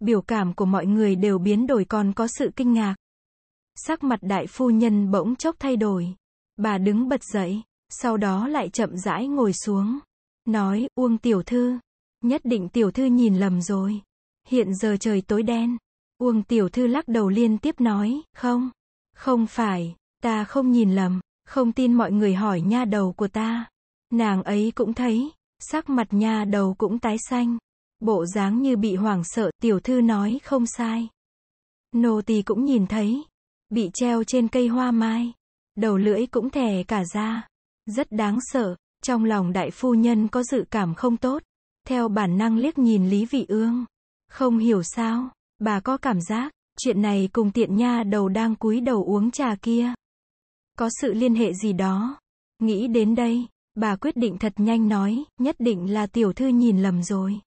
biểu cảm của mọi người đều biến đổi còn có sự kinh ngạc. Sắc mặt đại phu nhân bỗng chốc thay đổi. Bà đứng bật dậy, sau đó lại chậm rãi ngồi xuống. Nói, Uông tiểu thư, nhất định tiểu thư nhìn lầm rồi. Hiện giờ trời tối đen. Uông tiểu thư lắc đầu liên tiếp nói, không, không phải, ta không nhìn lầm, không tin mọi người hỏi nha đầu của ta. Nàng ấy cũng thấy, sắc mặt nha đầu cũng tái xanh. Bộ dáng như bị hoảng sợ, tiểu thư nói không sai. Nô tỳ cũng nhìn thấy, bị treo trên cây hoa mai, đầu lưỡi cũng thè cả ra, rất đáng sợ, trong lòng đại phu nhân có dự cảm không tốt, theo bản năng liếc nhìn Lý Vị Ương, không hiểu sao, bà có cảm giác, chuyện này cùng tiện nha đầu đang cúi đầu uống trà kia, có sự liên hệ gì đó, nghĩ đến đây, bà quyết định thật nhanh nói, nhất định là tiểu thư nhìn lầm rồi.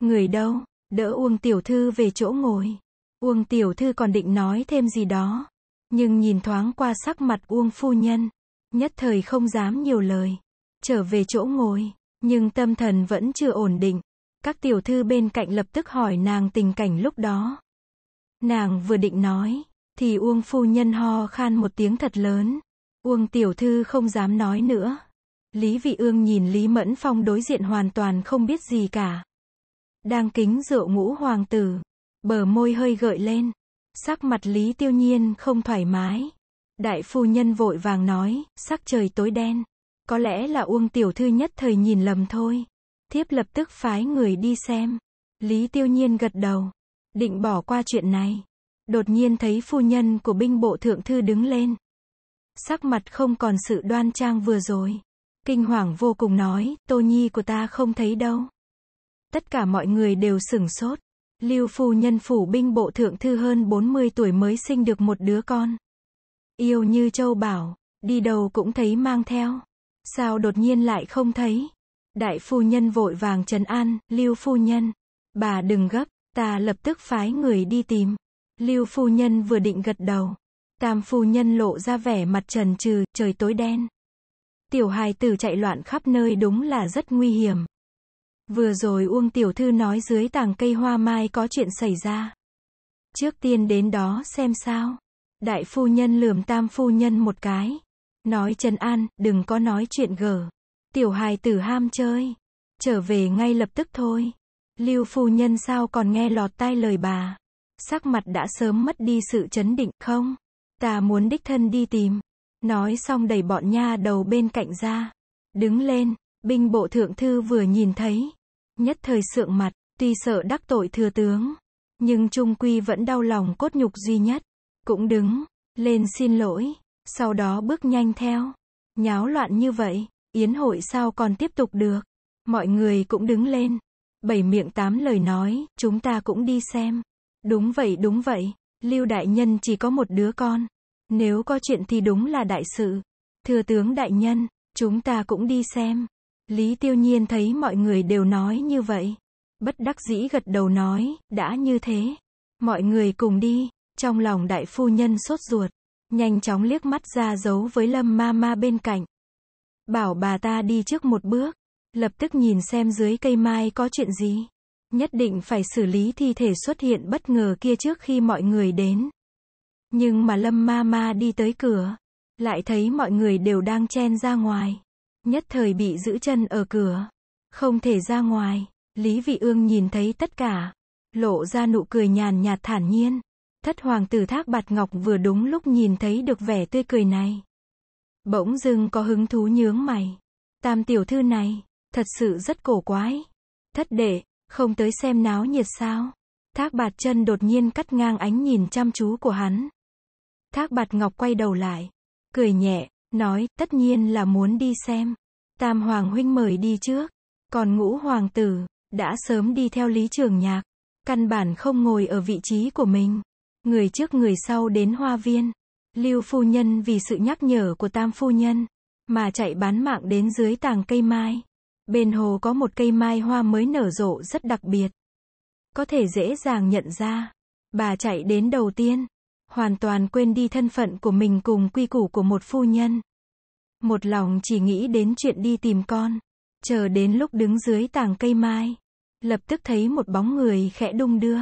Người đâu? Đỡ Uông Tiểu Thư về chỗ ngồi. Uông Tiểu Thư còn định nói thêm gì đó. Nhưng nhìn thoáng qua sắc mặt Uông Phu Nhân. Nhất thời không dám nhiều lời. Trở về chỗ ngồi. Nhưng tâm thần vẫn chưa ổn định. Các tiểu thư bên cạnh lập tức hỏi nàng tình cảnh lúc đó. Nàng vừa định nói, thì Uông phu nhân ho khan một tiếng thật lớn. Uông tiểu thư không dám nói nữa. Lý Vị Ương nhìn Lý Mẫn Phong đối diện hoàn toàn không biết gì cả đang kính rượu ngũ hoàng tử, bờ môi hơi gợi lên, sắc mặt Lý Tiêu Nhiên không thoải mái. Đại phu nhân vội vàng nói, sắc trời tối đen, có lẽ là Uông tiểu thư nhất thời nhìn lầm thôi. Thiếp lập tức phái người đi xem. Lý Tiêu Nhiên gật đầu, định bỏ qua chuyện này. Đột nhiên thấy phu nhân của binh bộ thượng thư đứng lên. Sắc mặt không còn sự đoan trang vừa rồi. Kinh hoàng vô cùng nói, Tô Nhi của ta không thấy đâu. Tất cả mọi người đều sửng sốt. Lưu phu nhân phủ binh bộ thượng thư hơn 40 tuổi mới sinh được một đứa con. Yêu như châu bảo, đi đâu cũng thấy mang theo. Sao đột nhiên lại không thấy? Đại phu nhân vội vàng trấn an, Lưu phu nhân. Bà đừng gấp, ta lập tức phái người đi tìm. Lưu phu nhân vừa định gật đầu. Tam phu nhân lộ ra vẻ mặt trần trừ, trời tối đen. Tiểu hài tử chạy loạn khắp nơi đúng là rất nguy hiểm. Vừa rồi Uông Tiểu Thư nói dưới tàng cây hoa mai có chuyện xảy ra. Trước tiên đến đó xem sao. Đại phu nhân lườm tam phu nhân một cái. Nói Trần An, đừng có nói chuyện gở. Tiểu hài tử ham chơi. Trở về ngay lập tức thôi. Lưu phu nhân sao còn nghe lọt tai lời bà. Sắc mặt đã sớm mất đi sự chấn định không? Ta muốn đích thân đi tìm. Nói xong đẩy bọn nha đầu bên cạnh ra. Đứng lên, binh bộ thượng thư vừa nhìn thấy nhất thời sượng mặt, tuy sợ đắc tội thừa tướng, nhưng trung quy vẫn đau lòng cốt nhục duy nhất, cũng đứng lên xin lỗi, sau đó bước nhanh theo. Nháo loạn như vậy, yến hội sao còn tiếp tục được? Mọi người cũng đứng lên, bảy miệng tám lời nói, chúng ta cũng đi xem. Đúng vậy, đúng vậy, Lưu đại nhân chỉ có một đứa con, nếu có chuyện thì đúng là đại sự. Thừa tướng đại nhân, chúng ta cũng đi xem. Lý tiêu nhiên thấy mọi người đều nói như vậy. Bất đắc dĩ gật đầu nói, đã như thế. Mọi người cùng đi, trong lòng đại phu nhân sốt ruột. Nhanh chóng liếc mắt ra giấu với lâm ma ma bên cạnh. Bảo bà ta đi trước một bước. Lập tức nhìn xem dưới cây mai có chuyện gì. Nhất định phải xử lý thi thể xuất hiện bất ngờ kia trước khi mọi người đến. Nhưng mà lâm ma ma đi tới cửa. Lại thấy mọi người đều đang chen ra ngoài nhất thời bị giữ chân ở cửa. Không thể ra ngoài, Lý Vị Ương nhìn thấy tất cả, lộ ra nụ cười nhàn nhạt thản nhiên. Thất hoàng tử thác bạt ngọc vừa đúng lúc nhìn thấy được vẻ tươi cười này. Bỗng dưng có hứng thú nhướng mày. Tam tiểu thư này, thật sự rất cổ quái. Thất đệ, không tới xem náo nhiệt sao. Thác bạt chân đột nhiên cắt ngang ánh nhìn chăm chú của hắn. Thác bạt ngọc quay đầu lại, cười nhẹ, Nói, tất nhiên là muốn đi xem. Tam Hoàng Huynh mời đi trước. Còn ngũ hoàng tử, đã sớm đi theo lý trường nhạc. Căn bản không ngồi ở vị trí của mình. Người trước người sau đến hoa viên. Lưu phu nhân vì sự nhắc nhở của tam phu nhân, mà chạy bán mạng đến dưới tàng cây mai. Bên hồ có một cây mai hoa mới nở rộ rất đặc biệt. Có thể dễ dàng nhận ra. Bà chạy đến đầu tiên, hoàn toàn quên đi thân phận của mình cùng quy củ của một phu nhân. Một lòng chỉ nghĩ đến chuyện đi tìm con, chờ đến lúc đứng dưới tàng cây mai, lập tức thấy một bóng người khẽ đung đưa.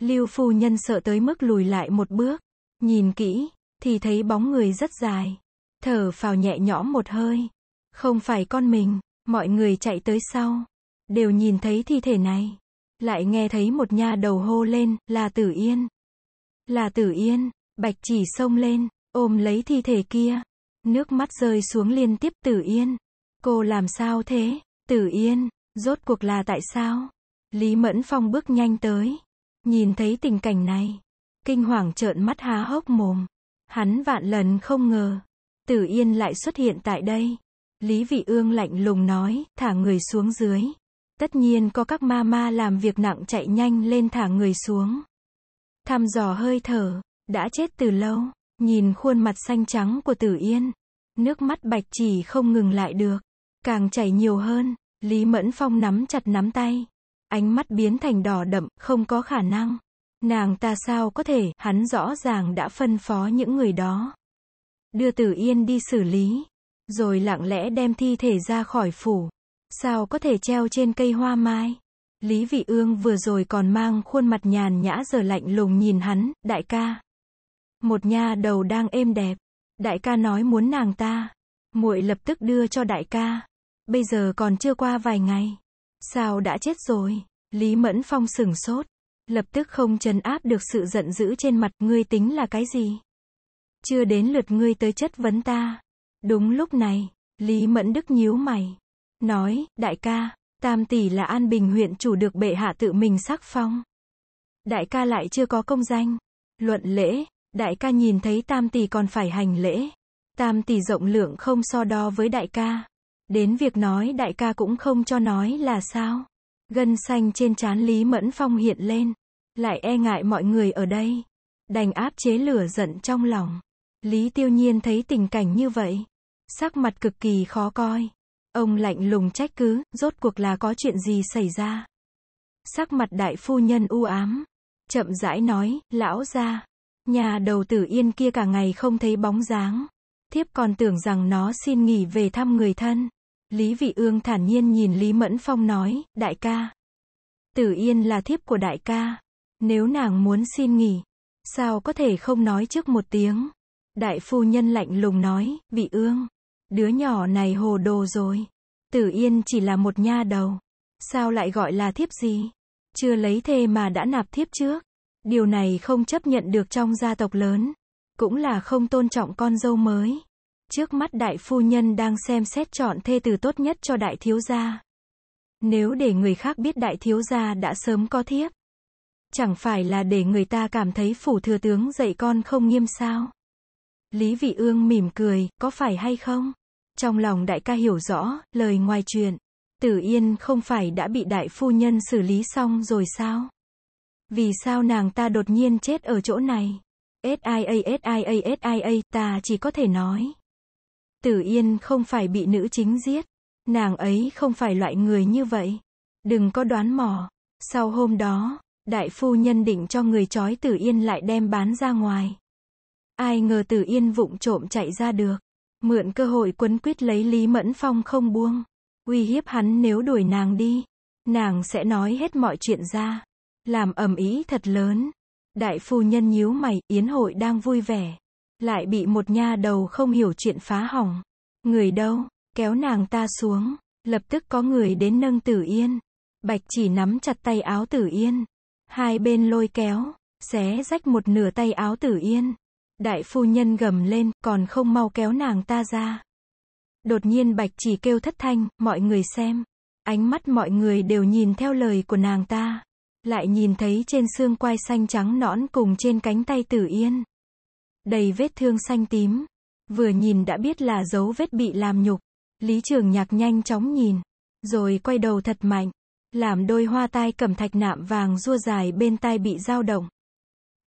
Lưu phu nhân sợ tới mức lùi lại một bước, nhìn kỹ, thì thấy bóng người rất dài, thở phào nhẹ nhõm một hơi. Không phải con mình, mọi người chạy tới sau, đều nhìn thấy thi thể này. Lại nghe thấy một nha đầu hô lên, là tử yên. Là tử yên, bạch chỉ xông lên, ôm lấy thi thể kia. Nước mắt rơi xuống liên tiếp tử yên. Cô làm sao thế? Tử yên, rốt cuộc là tại sao? Lý Mẫn Phong bước nhanh tới. Nhìn thấy tình cảnh này. Kinh hoàng trợn mắt há hốc mồm. Hắn vạn lần không ngờ. Tử yên lại xuất hiện tại đây. Lý Vị Ương lạnh lùng nói, thả người xuống dưới. Tất nhiên có các ma ma làm việc nặng chạy nhanh lên thả người xuống thăm dò hơi thở, đã chết từ lâu, nhìn khuôn mặt xanh trắng của Tử Yên, nước mắt bạch chỉ không ngừng lại được, càng chảy nhiều hơn, Lý Mẫn Phong nắm chặt nắm tay, ánh mắt biến thành đỏ đậm, không có khả năng. Nàng ta sao có thể, hắn rõ ràng đã phân phó những người đó. Đưa Tử Yên đi xử lý, rồi lặng lẽ đem thi thể ra khỏi phủ. Sao có thể treo trên cây hoa mai? Lý Vị Ương vừa rồi còn mang khuôn mặt nhàn nhã giờ lạnh lùng nhìn hắn, đại ca. Một nha đầu đang êm đẹp. Đại ca nói muốn nàng ta. muội lập tức đưa cho đại ca. Bây giờ còn chưa qua vài ngày. Sao đã chết rồi? Lý Mẫn Phong sừng sốt. Lập tức không trấn áp được sự giận dữ trên mặt ngươi tính là cái gì? Chưa đến lượt ngươi tới chất vấn ta. Đúng lúc này, Lý Mẫn Đức nhíu mày. Nói, đại ca, Tam tỷ là An Bình huyện chủ được bệ hạ tự mình sắc phong. Đại ca lại chưa có công danh. Luận lễ, đại ca nhìn thấy tam tỷ còn phải hành lễ. Tam tỷ rộng lượng không so đo với đại ca. Đến việc nói đại ca cũng không cho nói là sao. Gân xanh trên trán Lý Mẫn Phong hiện lên. Lại e ngại mọi người ở đây. Đành áp chế lửa giận trong lòng. Lý Tiêu Nhiên thấy tình cảnh như vậy. Sắc mặt cực kỳ khó coi. Ông lạnh lùng trách cứ, rốt cuộc là có chuyện gì xảy ra. Sắc mặt đại phu nhân u ám. Chậm rãi nói, lão ra. Nhà đầu tử yên kia cả ngày không thấy bóng dáng. Thiếp còn tưởng rằng nó xin nghỉ về thăm người thân. Lý Vị Ương thản nhiên nhìn Lý Mẫn Phong nói, đại ca. Tử Yên là thiếp của đại ca. Nếu nàng muốn xin nghỉ, sao có thể không nói trước một tiếng. Đại phu nhân lạnh lùng nói, vị ương, Đứa nhỏ này hồ đồ rồi. Tử Yên chỉ là một nha đầu. Sao lại gọi là thiếp gì? Chưa lấy thê mà đã nạp thiếp trước. Điều này không chấp nhận được trong gia tộc lớn. Cũng là không tôn trọng con dâu mới. Trước mắt đại phu nhân đang xem xét chọn thê từ tốt nhất cho đại thiếu gia. Nếu để người khác biết đại thiếu gia đã sớm có thiếp. Chẳng phải là để người ta cảm thấy phủ thừa tướng dạy con không nghiêm sao. Lý vị ương mỉm cười, có phải hay không? Trong lòng đại ca hiểu rõ, lời ngoài chuyện. Tử Yên không phải đã bị đại phu nhân xử lý xong rồi sao? Vì sao nàng ta đột nhiên chết ở chỗ này? SIA SIA SIA ta chỉ có thể nói. Tử Yên không phải bị nữ chính giết. Nàng ấy không phải loại người như vậy. Đừng có đoán mò. Sau hôm đó, đại phu nhân định cho người trói Tử Yên lại đem bán ra ngoài. Ai ngờ Tử Yên vụng trộm chạy ra được. Mượn cơ hội quấn quyết lấy Lý Mẫn Phong không buông. Uy hiếp hắn nếu đuổi nàng đi. Nàng sẽ nói hết mọi chuyện ra. Làm ầm ý thật lớn. Đại phu nhân nhíu mày, yến hội đang vui vẻ. Lại bị một nha đầu không hiểu chuyện phá hỏng. Người đâu, kéo nàng ta xuống. Lập tức có người đến nâng tử yên. Bạch chỉ nắm chặt tay áo tử yên. Hai bên lôi kéo, xé rách một nửa tay áo tử yên. Đại phu nhân gầm lên, còn không mau kéo nàng ta ra. Đột nhiên bạch chỉ kêu thất thanh, mọi người xem. Ánh mắt mọi người đều nhìn theo lời của nàng ta. Lại nhìn thấy trên xương quai xanh trắng nõn cùng trên cánh tay tử yên. Đầy vết thương xanh tím. Vừa nhìn đã biết là dấu vết bị làm nhục. Lý trường nhạc nhanh chóng nhìn. Rồi quay đầu thật mạnh. Làm đôi hoa tai cẩm thạch nạm vàng rua dài bên tai bị dao động.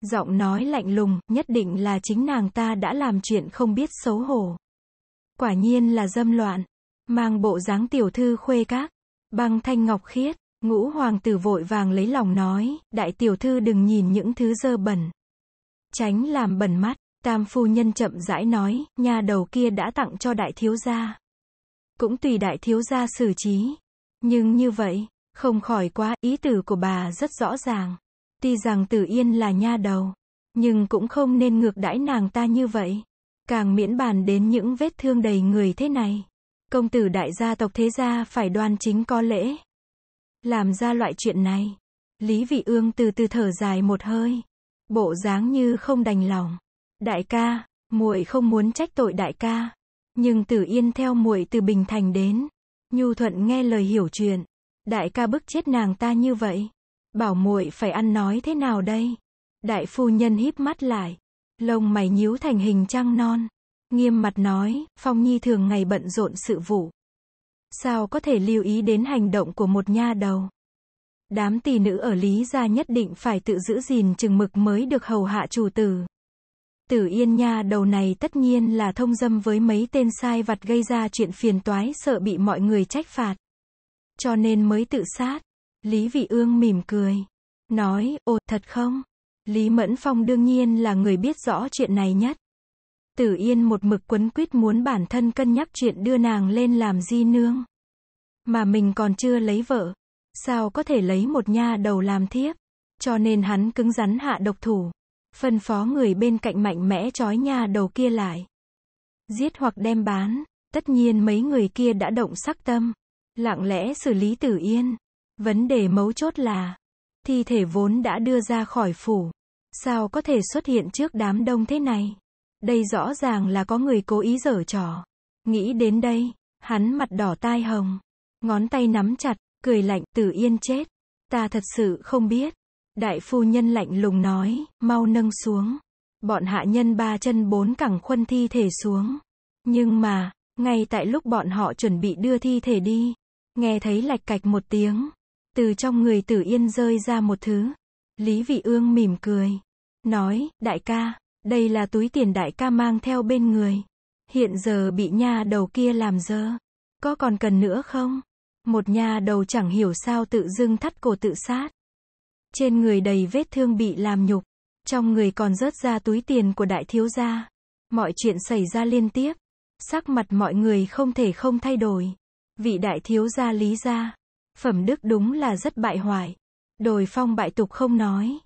Giọng nói lạnh lùng, nhất định là chính nàng ta đã làm chuyện không biết xấu hổ. Quả nhiên là dâm loạn. Mang bộ dáng tiểu thư khuê các. Băng thanh ngọc khiết, ngũ hoàng tử vội vàng lấy lòng nói, đại tiểu thư đừng nhìn những thứ dơ bẩn. Tránh làm bẩn mắt, tam phu nhân chậm rãi nói, nhà đầu kia đã tặng cho đại thiếu gia. Cũng tùy đại thiếu gia xử trí. Nhưng như vậy, không khỏi quá, ý tử của bà rất rõ ràng. Tuy rằng Tử Yên là nha đầu, nhưng cũng không nên ngược đãi nàng ta như vậy. Càng miễn bàn đến những vết thương đầy người thế này. Công tử đại gia tộc thế gia phải đoan chính có lễ. Làm ra loại chuyện này. Lý Vị Ương từ từ thở dài một hơi. Bộ dáng như không đành lòng. Đại ca, muội không muốn trách tội đại ca. Nhưng Tử Yên theo muội từ Bình Thành đến. Nhu Thuận nghe lời hiểu chuyện. Đại ca bức chết nàng ta như vậy. Bảo muội phải ăn nói thế nào đây? Đại phu nhân híp mắt lại, lông mày nhíu thành hình trăng non, nghiêm mặt nói, Phong Nhi thường ngày bận rộn sự vụ, sao có thể lưu ý đến hành động của một nha đầu? Đám tỷ nữ ở Lý gia nhất định phải tự giữ gìn chừng mực mới được hầu hạ chủ tử. Tử Yên nha đầu này tất nhiên là thông dâm với mấy tên sai vặt gây ra chuyện phiền toái sợ bị mọi người trách phạt. Cho nên mới tự sát. Lý Vị Ương mỉm cười. Nói, ồ, thật không? Lý Mẫn Phong đương nhiên là người biết rõ chuyện này nhất. Tử Yên một mực quấn quýt muốn bản thân cân nhắc chuyện đưa nàng lên làm di nương. Mà mình còn chưa lấy vợ. Sao có thể lấy một nha đầu làm thiếp? Cho nên hắn cứng rắn hạ độc thủ. Phân phó người bên cạnh mạnh mẽ trói nha đầu kia lại. Giết hoặc đem bán. Tất nhiên mấy người kia đã động sắc tâm. Lặng lẽ xử lý Tử Yên. Vấn đề mấu chốt là, thi thể vốn đã đưa ra khỏi phủ. Sao có thể xuất hiện trước đám đông thế này? Đây rõ ràng là có người cố ý dở trò. Nghĩ đến đây, hắn mặt đỏ tai hồng. Ngón tay nắm chặt, cười lạnh, tử yên chết. Ta thật sự không biết. Đại phu nhân lạnh lùng nói, mau nâng xuống. Bọn hạ nhân ba chân bốn cẳng khuân thi thể xuống. Nhưng mà, ngay tại lúc bọn họ chuẩn bị đưa thi thể đi, nghe thấy lạch cạch một tiếng, từ trong người tử yên rơi ra một thứ. Lý Vị Ương mỉm cười. Nói, đại ca, đây là túi tiền đại ca mang theo bên người. Hiện giờ bị nha đầu kia làm dơ. Có còn cần nữa không? Một nha đầu chẳng hiểu sao tự dưng thắt cổ tự sát. Trên người đầy vết thương bị làm nhục. Trong người còn rớt ra túi tiền của đại thiếu gia. Mọi chuyện xảy ra liên tiếp. Sắc mặt mọi người không thể không thay đổi. Vị đại thiếu gia lý gia. Phẩm đức đúng là rất bại hoại. Đồi phong bại tục không nói.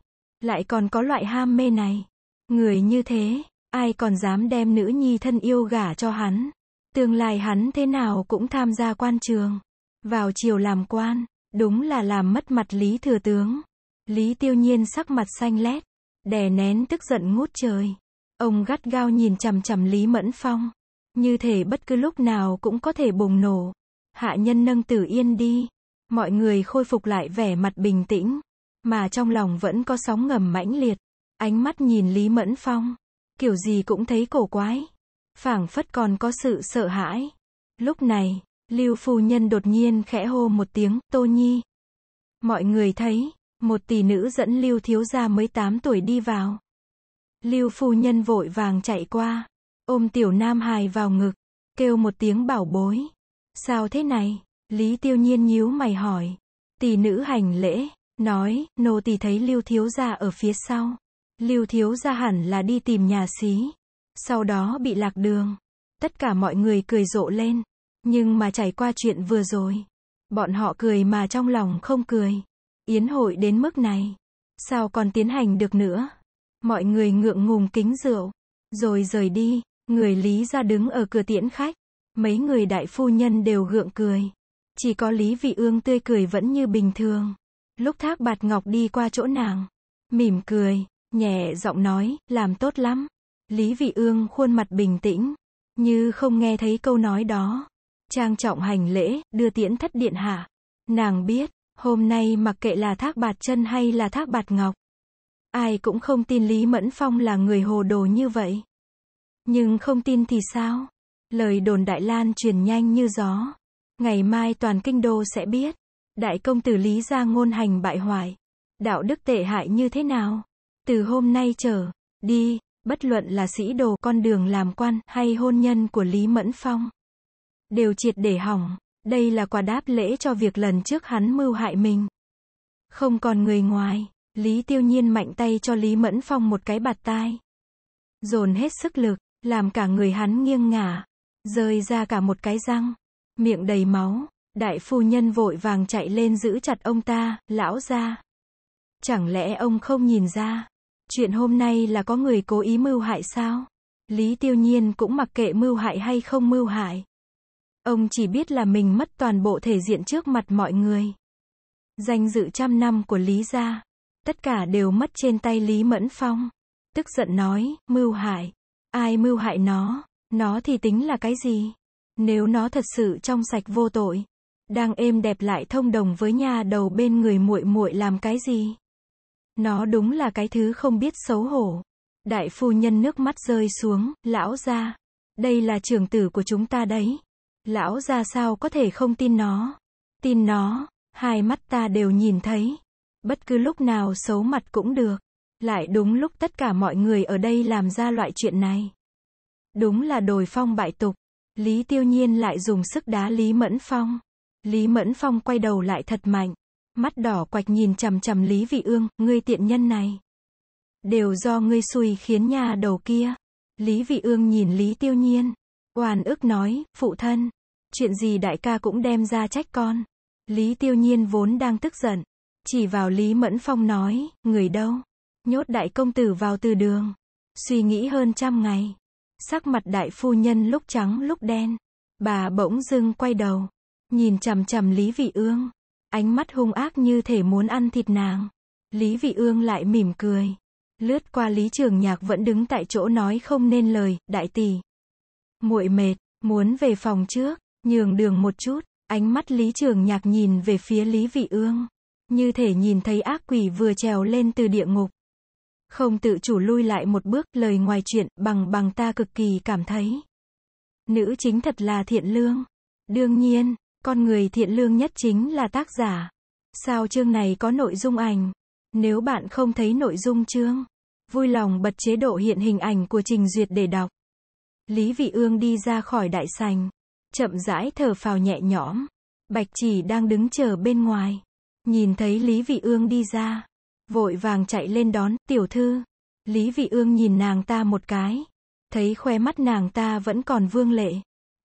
Lại còn có loại ham mê này. Người như thế, ai còn dám đem nữ nhi thân yêu gả cho hắn. Tương lai hắn thế nào cũng tham gia quan trường. Vào chiều làm quan, đúng là làm mất mặt Lý Thừa Tướng. Lý Tiêu Nhiên sắc mặt xanh lét, đè nén tức giận ngút trời. Ông gắt gao nhìn chằm chằm Lý Mẫn Phong. Như thể bất cứ lúc nào cũng có thể bùng nổ. Hạ nhân nâng tử yên đi mọi người khôi phục lại vẻ mặt bình tĩnh, mà trong lòng vẫn có sóng ngầm mãnh liệt. Ánh mắt nhìn Lý Mẫn Phong, kiểu gì cũng thấy cổ quái, phảng phất còn có sự sợ hãi. Lúc này, Lưu phu nhân đột nhiên khẽ hô một tiếng, "Tô Nhi." Mọi người thấy, một tỷ nữ dẫn Lưu thiếu gia mới 8 tuổi đi vào. Lưu phu nhân vội vàng chạy qua, ôm tiểu Nam Hài vào ngực, kêu một tiếng bảo bối. "Sao thế này?" Lý tiêu nhiên nhíu mày hỏi. Tỷ nữ hành lễ, nói, nô tỷ thấy lưu thiếu gia ở phía sau. Lưu thiếu gia hẳn là đi tìm nhà xí. Sau đó bị lạc đường. Tất cả mọi người cười rộ lên. Nhưng mà trải qua chuyện vừa rồi. Bọn họ cười mà trong lòng không cười. Yến hội đến mức này. Sao còn tiến hành được nữa? Mọi người ngượng ngùng kính rượu. Rồi rời đi. Người Lý ra đứng ở cửa tiễn khách. Mấy người đại phu nhân đều gượng cười. Chỉ có Lý Vị Ương tươi cười vẫn như bình thường. Lúc Thác Bạt Ngọc đi qua chỗ nàng, mỉm cười, nhẹ giọng nói, làm tốt lắm. Lý Vị Ương khuôn mặt bình tĩnh, như không nghe thấy câu nói đó. Trang trọng hành lễ, đưa tiễn thất điện hạ. Nàng biết, hôm nay mặc kệ là Thác Bạt chân hay là Thác Bạt Ngọc. Ai cũng không tin Lý Mẫn Phong là người hồ đồ như vậy. Nhưng không tin thì sao? Lời đồn đại lan truyền nhanh như gió. Ngày mai toàn kinh đô sẽ biết. Đại công tử Lý ra ngôn hành bại hoại. Đạo đức tệ hại như thế nào? Từ hôm nay trở, đi, bất luận là sĩ đồ con đường làm quan hay hôn nhân của Lý Mẫn Phong. Đều triệt để hỏng. Đây là quả đáp lễ cho việc lần trước hắn mưu hại mình. Không còn người ngoài, Lý Tiêu Nhiên mạnh tay cho Lý Mẫn Phong một cái bạt tai. Dồn hết sức lực, làm cả người hắn nghiêng ngả, rơi ra cả một cái răng miệng đầy máu. Đại phu nhân vội vàng chạy lên giữ chặt ông ta, lão ra. Chẳng lẽ ông không nhìn ra, chuyện hôm nay là có người cố ý mưu hại sao? Lý tiêu nhiên cũng mặc kệ mưu hại hay không mưu hại. Ông chỉ biết là mình mất toàn bộ thể diện trước mặt mọi người. Danh dự trăm năm của Lý gia, tất cả đều mất trên tay Lý Mẫn Phong. Tức giận nói, mưu hại. Ai mưu hại nó, nó thì tính là cái gì? Nếu nó thật sự trong sạch vô tội, đang êm đẹp lại thông đồng với nhà đầu bên người muội muội làm cái gì? Nó đúng là cái thứ không biết xấu hổ. Đại phu nhân nước mắt rơi xuống, lão gia, đây là trưởng tử của chúng ta đấy. Lão gia sao có thể không tin nó? Tin nó, hai mắt ta đều nhìn thấy. Bất cứ lúc nào xấu mặt cũng được. Lại đúng lúc tất cả mọi người ở đây làm ra loại chuyện này. Đúng là đồi phong bại tục. Lý Tiêu Nhiên lại dùng sức đá Lý Mẫn Phong. Lý Mẫn Phong quay đầu lại thật mạnh. Mắt đỏ quạch nhìn chằm chằm Lý Vị Ương, ngươi tiện nhân này. Đều do ngươi xui khiến nhà đầu kia. Lý Vị Ương nhìn Lý Tiêu Nhiên. Oan ức nói, phụ thân. Chuyện gì đại ca cũng đem ra trách con. Lý Tiêu Nhiên vốn đang tức giận. Chỉ vào Lý Mẫn Phong nói, người đâu? Nhốt đại công tử vào từ đường. Suy nghĩ hơn trăm ngày. Sắc mặt đại phu nhân lúc trắng lúc đen. Bà bỗng dưng quay đầu. Nhìn chằm chằm Lý Vị Ương. Ánh mắt hung ác như thể muốn ăn thịt nàng. Lý Vị Ương lại mỉm cười. Lướt qua Lý Trường Nhạc vẫn đứng tại chỗ nói không nên lời, đại tỷ. muội mệt, muốn về phòng trước, nhường đường một chút. Ánh mắt Lý Trường Nhạc nhìn về phía Lý Vị Ương. Như thể nhìn thấy ác quỷ vừa trèo lên từ địa ngục. Không tự chủ lui lại một bước, lời ngoài chuyện, bằng bằng ta cực kỳ cảm thấy. Nữ chính thật là thiện lương. Đương nhiên, con người thiện lương nhất chính là tác giả. Sao chương này có nội dung ảnh? Nếu bạn không thấy nội dung chương, vui lòng bật chế độ hiện hình ảnh của trình duyệt để đọc. Lý Vị Ương đi ra khỏi đại sành, chậm rãi thở phào nhẹ nhõm. Bạch Chỉ đang đứng chờ bên ngoài, nhìn thấy Lý Vị Ương đi ra, vội vàng chạy lên đón, tiểu thư. Lý Vị Ương nhìn nàng ta một cái, thấy khoe mắt nàng ta vẫn còn vương lệ,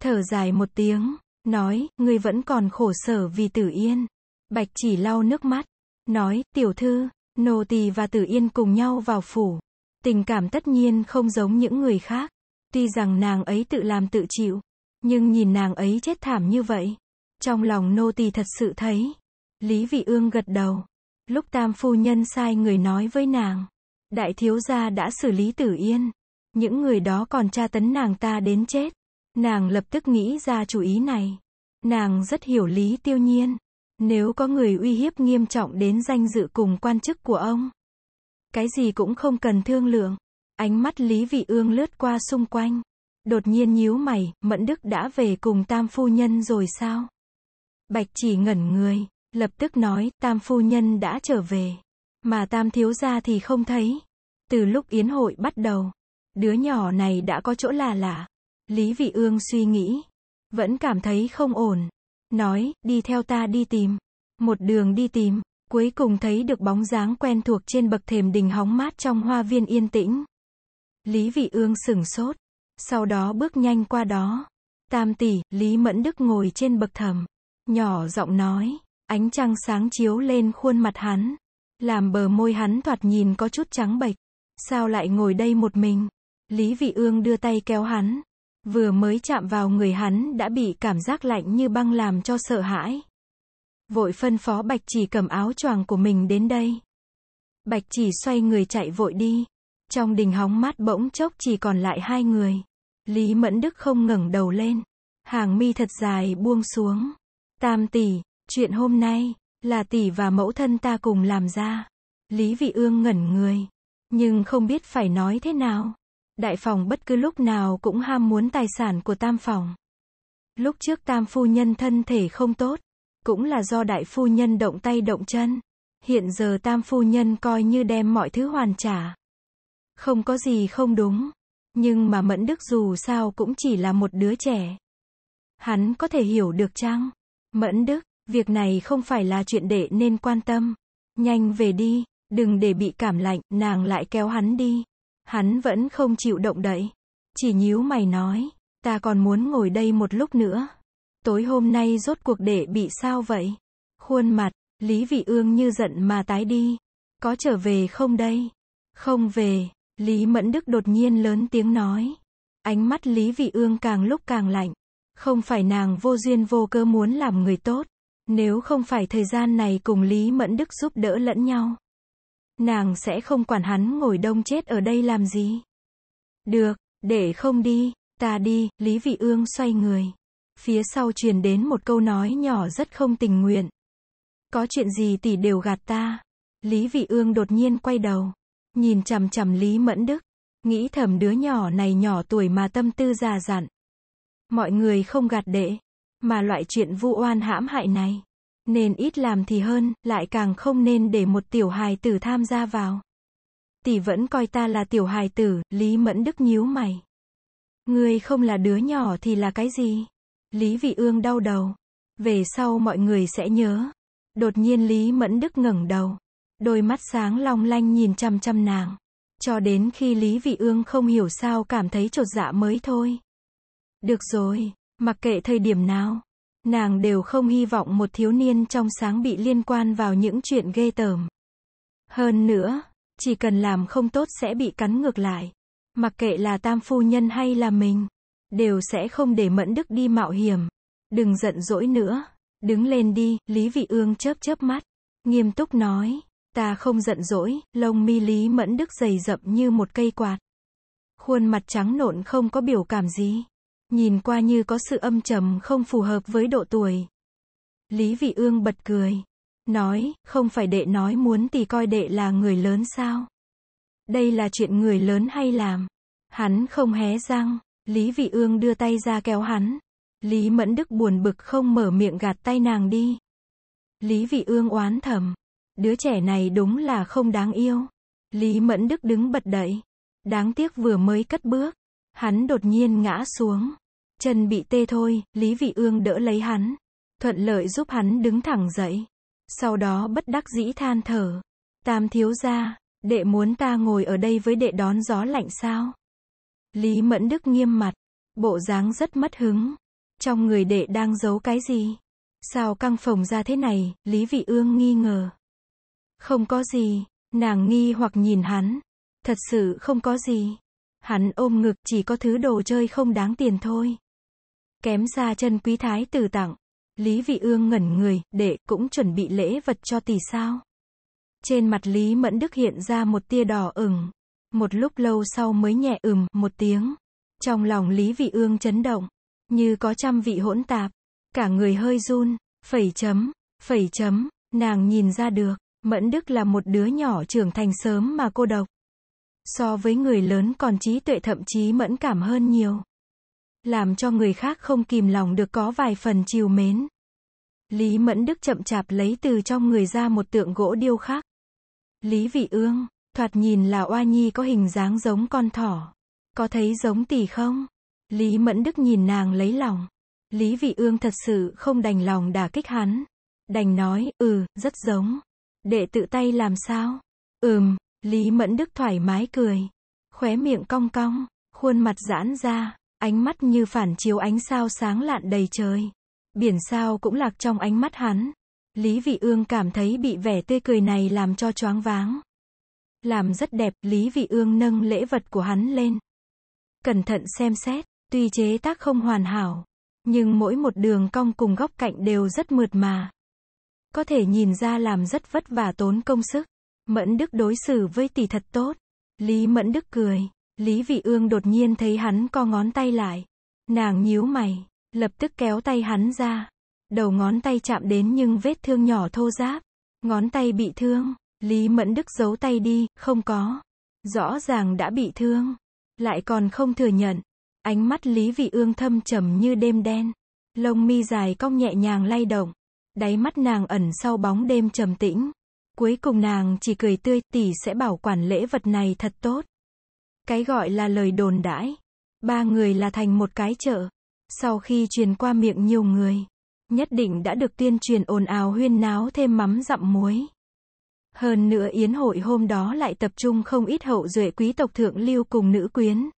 thở dài một tiếng, nói, ngươi vẫn còn khổ sở vì Tử Yên. Bạch chỉ lau nước mắt, nói, tiểu thư, nô tỳ và Tử Yên cùng nhau vào phủ. Tình cảm tất nhiên không giống những người khác, tuy rằng nàng ấy tự làm tự chịu, nhưng nhìn nàng ấy chết thảm như vậy, trong lòng nô tỳ thật sự thấy. Lý Vị Ương gật đầu. Lúc tam phu nhân sai người nói với nàng, đại thiếu gia đã xử lý tử yên, những người đó còn tra tấn nàng ta đến chết. Nàng lập tức nghĩ ra chủ ý này. Nàng rất hiểu lý tiêu nhiên. Nếu có người uy hiếp nghiêm trọng đến danh dự cùng quan chức của ông, cái gì cũng không cần thương lượng. Ánh mắt Lý Vị Ương lướt qua xung quanh. Đột nhiên nhíu mày, Mẫn Đức đã về cùng Tam Phu Nhân rồi sao? Bạch chỉ ngẩn người lập tức nói, tam phu nhân đã trở về. Mà tam thiếu gia thì không thấy. Từ lúc yến hội bắt đầu, đứa nhỏ này đã có chỗ là lạ. Lý Vị Ương suy nghĩ, vẫn cảm thấy không ổn. Nói, đi theo ta đi tìm. Một đường đi tìm, cuối cùng thấy được bóng dáng quen thuộc trên bậc thềm đình hóng mát trong hoa viên yên tĩnh. Lý Vị Ương sững sốt, sau đó bước nhanh qua đó. Tam tỷ, Lý Mẫn Đức ngồi trên bậc thềm, nhỏ giọng nói, Ánh trăng sáng chiếu lên khuôn mặt hắn, làm bờ môi hắn thoạt nhìn có chút trắng bệch. Sao lại ngồi đây một mình? Lý Vị Ương đưa tay kéo hắn. Vừa mới chạm vào người hắn đã bị cảm giác lạnh như băng làm cho sợ hãi. Vội phân phó Bạch Chỉ cầm áo choàng của mình đến đây. Bạch Chỉ xoay người chạy vội đi. Trong đình hóng mát bỗng chốc chỉ còn lại hai người. Lý Mẫn Đức không ngẩng đầu lên. Hàng mi thật dài buông xuống. Tam tỷ, Chuyện hôm nay, là tỷ và mẫu thân ta cùng làm ra. Lý Vị Ương ngẩn người, nhưng không biết phải nói thế nào. Đại phòng bất cứ lúc nào cũng ham muốn tài sản của tam phòng. Lúc trước tam phu nhân thân thể không tốt, cũng là do đại phu nhân động tay động chân. Hiện giờ tam phu nhân coi như đem mọi thứ hoàn trả. Không có gì không đúng, nhưng mà Mẫn Đức dù sao cũng chỉ là một đứa trẻ. Hắn có thể hiểu được chăng? Mẫn Đức, Việc này không phải là chuyện đệ nên quan tâm. Nhanh về đi, đừng để bị cảm lạnh, nàng lại kéo hắn đi. Hắn vẫn không chịu động đậy. Chỉ nhíu mày nói, ta còn muốn ngồi đây một lúc nữa. Tối hôm nay rốt cuộc đệ bị sao vậy? Khuôn mặt, Lý Vị Ương như giận mà tái đi. Có trở về không đây? Không về, Lý Mẫn Đức đột nhiên lớn tiếng nói. Ánh mắt Lý Vị Ương càng lúc càng lạnh. Không phải nàng vô duyên vô cớ muốn làm người tốt, nếu không phải thời gian này cùng Lý Mẫn Đức giúp đỡ lẫn nhau, nàng sẽ không quản hắn ngồi đông chết ở đây làm gì. Được, để không đi, ta đi, Lý Vị Ương xoay người. Phía sau truyền đến một câu nói nhỏ rất không tình nguyện. Có chuyện gì tỷ đều gạt ta. Lý Vị Ương đột nhiên quay đầu, nhìn chằm chằm Lý Mẫn Đức, nghĩ thầm đứa nhỏ này nhỏ tuổi mà tâm tư già dặn. Mọi người không gạt đệ, mà loại chuyện vu oan hãm hại này, nên ít làm thì hơn, lại càng không nên để một tiểu hài tử tham gia vào. Tỷ vẫn coi ta là tiểu hài tử, Lý Mẫn Đức nhíu mày. Ngươi không là đứa nhỏ thì là cái gì? Lý Vị Ương đau đầu. Về sau mọi người sẽ nhớ. Đột nhiên Lý Mẫn Đức ngẩng đầu. Đôi mắt sáng long lanh nhìn chăm chăm nàng. Cho đến khi Lý Vị Ương không hiểu sao cảm thấy trột dạ mới thôi. Được rồi, Mặc kệ thời điểm nào, nàng đều không hy vọng một thiếu niên trong sáng bị liên quan vào những chuyện ghê tởm. Hơn nữa, chỉ cần làm không tốt sẽ bị cắn ngược lại. Mặc kệ là tam phu nhân hay là mình, đều sẽ không để mẫn đức đi mạo hiểm. Đừng giận dỗi nữa. Đứng lên đi, Lý Vị Ương chớp chớp mắt. Nghiêm túc nói, ta không giận dỗi, lông mi Lý Mẫn Đức dày rậm như một cây quạt. Khuôn mặt trắng nộn không có biểu cảm gì. Nhìn qua như có sự âm trầm không phù hợp với độ tuổi. Lý Vị Ương bật cười. Nói, không phải đệ nói muốn thì coi đệ là người lớn sao? Đây là chuyện người lớn hay làm? Hắn không hé răng. Lý Vị Ương đưa tay ra kéo hắn. Lý Mẫn Đức buồn bực không mở miệng gạt tay nàng đi. Lý Vị Ương oán thầm. Đứa trẻ này đúng là không đáng yêu. Lý Mẫn Đức đứng bật dậy. Đáng tiếc vừa mới cất bước. Hắn đột nhiên ngã xuống. Chân bị tê thôi, Lý Vị Ương đỡ lấy hắn. Thuận lợi giúp hắn đứng thẳng dậy. Sau đó bất đắc dĩ than thở. Tam thiếu gia, đệ muốn ta ngồi ở đây với đệ đón gió lạnh sao? Lý Mẫn Đức nghiêm mặt, bộ dáng rất mất hứng. Trong người đệ đang giấu cái gì? Sao căng phòng ra thế này, Lý Vị Ương nghi ngờ. Không có gì, nàng nghi hoặc nhìn hắn. Thật sự không có gì. Hắn ôm ngực chỉ có thứ đồ chơi không đáng tiền thôi. Kém xa chân quý thái tử tặng. Lý Vị Ương ngẩn người, đệ cũng chuẩn bị lễ vật cho tỷ sao. Trên mặt Lý Mẫn Đức hiện ra một tia đỏ ửng. Một lúc lâu sau mới nhẹ ừm một tiếng. Trong lòng Lý Vị Ương chấn động, như có trăm vị hỗn tạp. Cả người hơi run, phẩy chấm, phẩy chấm, nàng nhìn ra được, Mẫn Đức là một đứa nhỏ trưởng thành sớm mà cô độc. So với người lớn còn trí tuệ thậm chí mẫn cảm hơn nhiều. Làm cho người khác không kìm lòng được có vài phần chiều mến. Lý Mẫn Đức chậm chạp lấy từ trong người ra một tượng gỗ điêu khắc. Lý Vị Ương, thoạt nhìn là oa nhi có hình dáng giống con thỏ. Có thấy giống tỷ không? Lý Mẫn Đức nhìn nàng lấy lòng. Lý Vị Ương thật sự không đành lòng đả kích hắn. Đành nói, ừ, rất giống. Đệ tự tay làm sao? Ừm, Lý Mẫn Đức thoải mái cười, khóe miệng cong cong, khuôn mặt giãn ra, ánh mắt như phản chiếu ánh sao sáng lạn đầy trời. Biển sao cũng lạc trong ánh mắt hắn. Lý Vị Ương cảm thấy bị vẻ tươi cười này làm cho choáng váng. Làm rất đẹp, Lý Vị Ương nâng lễ vật của hắn lên. Cẩn thận xem xét, tuy chế tác không hoàn hảo, nhưng mỗi một đường cong cùng góc cạnh đều rất mượt mà. Có thể nhìn ra làm rất vất vả tốn công sức. Mẫn Đức đối xử với tỷ thật tốt. Lý Mẫn Đức cười. Lý Vị Ương đột nhiên thấy hắn co ngón tay lại. Nàng nhíu mày, lập tức kéo tay hắn ra. Đầu ngón tay chạm đến nhưng vết thương nhỏ thô ráp. Ngón tay bị thương, Lý Mẫn Đức giấu tay đi, không có. Rõ ràng đã bị thương, lại còn không thừa nhận. Ánh mắt Lý Vị Ương thâm trầm như đêm đen. Lông mi dài cong nhẹ nhàng lay động. Đáy mắt nàng ẩn sau bóng đêm trầm tĩnh. Cuối cùng nàng chỉ cười tươi, tỷ sẽ bảo quản lễ vật này thật tốt. Cái gọi là lời đồn đãi. Ba người là thành một cái chợ. Sau khi truyền qua miệng nhiều người, nhất định đã được tuyên truyền ồn ào huyên náo thêm mắm dặm muối. Hơn nữa yến hội hôm đó lại tập trung không ít hậu duệ quý tộc thượng lưu cùng nữ quyến.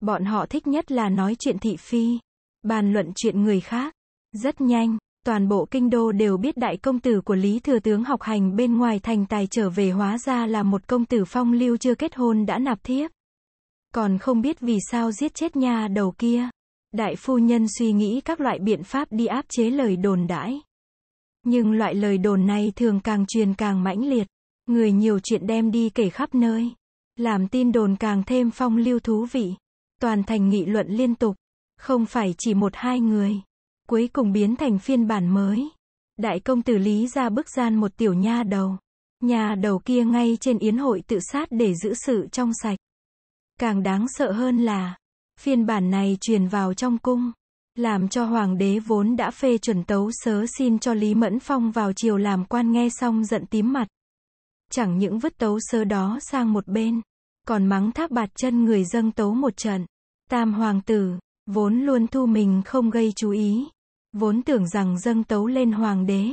Bọn họ thích nhất là nói chuyện thị phi, bàn luận chuyện người khác. Rất nhanh, toàn bộ kinh đô đều biết đại công tử của Lý Thừa Tướng học hành bên ngoài thành tài trở về hóa ra là một công tử phong lưu chưa kết hôn đã nạp thiếp. Còn không biết vì sao giết chết nha đầu kia. Đại phu nhân suy nghĩ các loại biện pháp đi áp chế lời đồn đãi. Nhưng loại lời đồn này thường càng truyền càng mãnh liệt. Người nhiều chuyện đem đi kể khắp nơi. Làm tin đồn càng thêm phong lưu thú vị. Toàn thành nghị luận liên tục. Không phải chỉ một hai người. Cuối cùng biến thành phiên bản mới. Đại công tử Lý ra bức gian một tiểu nha đầu. Nhà đầu kia ngay trên yến hội tự sát để giữ sự trong sạch. Càng đáng sợ hơn là, phiên bản này truyền vào trong cung, làm cho hoàng đế vốn đã phê chuẩn tấu sớ xin cho Lý Mẫn Phong vào chiều làm quan nghe xong giận tím mặt. Chẳng những vứt tấu sớ đó sang một bên, còn mắng tháp bạt chân người dâng tấu một trận. Tam hoàng tử, vốn luôn thu mình không gây chú ý, Vốn tưởng rằng dâng tấu lên hoàng đế,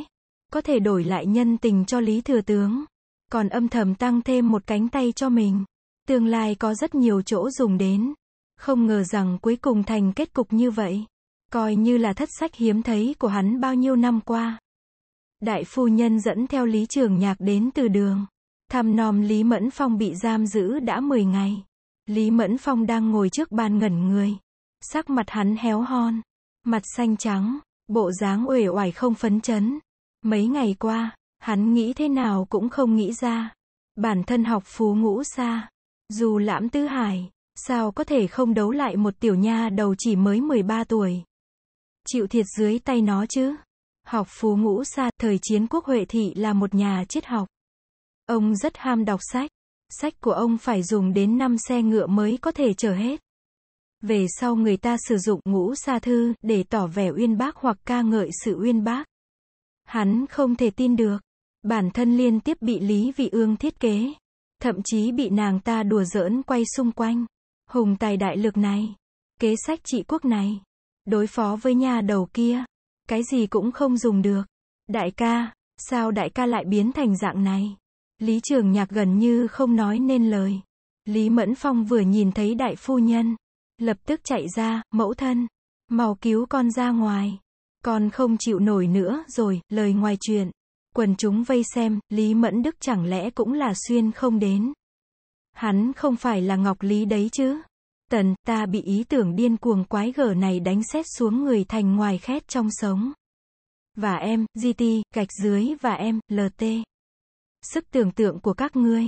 có thể đổi lại nhân tình cho Lý Thừa Tướng, còn âm thầm tăng thêm một cánh tay cho mình. Tương lai có rất nhiều chỗ dùng đến. Không ngờ rằng cuối cùng thành kết cục như vậy. Coi như là thất sách hiếm thấy của hắn bao nhiêu năm qua. Đại phu nhân dẫn theo Lý Trường Nhạc đến từ đường. Thăm nom Lý Mẫn Phong bị giam giữ đã 10 ngày. Lý Mẫn Phong đang ngồi trước bàn ngẩn người. Sắc mặt hắn héo hon. Mặt xanh trắng bộ dáng uể oải không phấn chấn. Mấy ngày qua, hắn nghĩ thế nào cũng không nghĩ ra. Bản thân học phú ngũ xa, dù lãm tư hải, sao có thể không đấu lại một tiểu nha đầu chỉ mới 13 tuổi. Chịu thiệt dưới tay nó chứ. Học phú ngũ xa, thời chiến quốc Huệ Thị là một nhà triết học. Ông rất ham đọc sách. Sách của ông phải dùng đến 5 xe ngựa mới có thể chở hết. Về sau người ta sử dụng ngũ sa thư để tỏ vẻ uyên bác hoặc ca ngợi sự uyên bác. Hắn không thể tin được. Bản thân liên tiếp bị Lý Vị Ương thiết kế. Thậm chí bị nàng ta đùa giỡn quay xung quanh. Hùng tài đại lực này. Kế sách trị quốc này. Đối phó với nhà đầu kia. Cái gì cũng không dùng được. Đại ca, sao đại ca lại biến thành dạng này? Lý Trường Nhạc gần như không nói nên lời. Lý Mẫn Phong vừa nhìn thấy đại phu nhân, Lập tức chạy ra, mẫu thân, mau cứu con ra ngoài. Con không chịu nổi nữa rồi, lời ngoài chuyện. Quần chúng vây xem, Lý Mẫn Đức chẳng lẽ cũng là xuyên không đến. Hắn không phải là Ngọc Lý đấy chứ. Tần, ta bị ý tưởng điên cuồng quái gở này đánh xét xuống người thành ngoài khét trong sống. Và em, GT, gạch dưới và em, LT. Sức tưởng tượng của các ngươi.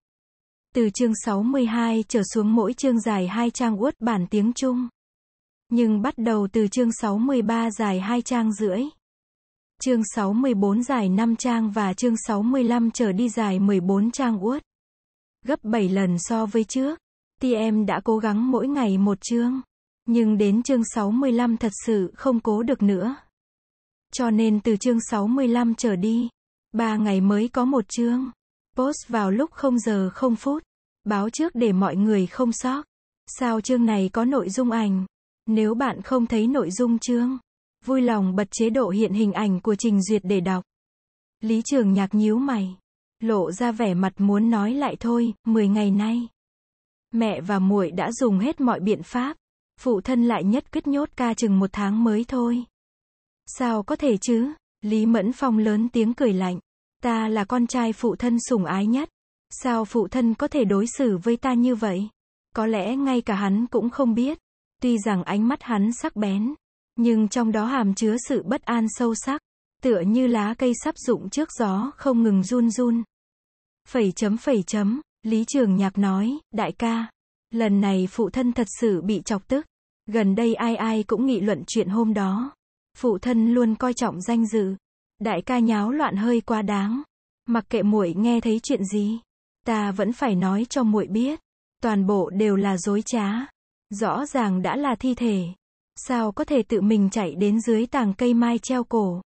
Từ chương 62 trở xuống mỗi chương dài 2 trang uất bản tiếng Trung. Nhưng bắt đầu từ chương 63 dài 2 trang rưỡi. Chương 64 dài 5 trang và chương 65 trở đi dài 14 trang uất. Gấp 7 lần so với trước. em đã cố gắng mỗi ngày một chương. Nhưng đến chương 65 thật sự không cố được nữa. Cho nên từ chương 65 trở đi, 3 ngày mới có một chương. Post vào lúc 0 giờ 0 phút. Báo trước để mọi người không sót. Sao chương này có nội dung ảnh? Nếu bạn không thấy nội dung chương, vui lòng bật chế độ hiện hình ảnh của trình duyệt để đọc. Lý Trường Nhạc nhíu mày, lộ ra vẻ mặt muốn nói lại thôi, 10 ngày nay. Mẹ và muội đã dùng hết mọi biện pháp, phụ thân lại nhất quyết nhốt ca chừng một tháng mới thôi. Sao có thể chứ? Lý Mẫn Phong lớn tiếng cười lạnh. Ta là con trai phụ thân sủng ái nhất. Sao phụ thân có thể đối xử với ta như vậy? Có lẽ ngay cả hắn cũng không biết. Tuy rằng ánh mắt hắn sắc bén, nhưng trong đó hàm chứa sự bất an sâu sắc, tựa như lá cây sắp rụng trước gió không ngừng run run. Phẩy chấm phẩy chấm, Lý Trường Nhạc nói, đại ca, lần này phụ thân thật sự bị chọc tức. Gần đây ai ai cũng nghị luận chuyện hôm đó. Phụ thân luôn coi trọng danh dự, Đại ca nháo loạn hơi quá đáng. Mặc kệ muội nghe thấy chuyện gì, ta vẫn phải nói cho muội biết, toàn bộ đều là dối trá. Rõ ràng đã là thi thể, sao có thể tự mình chạy đến dưới tàng cây mai treo cổ?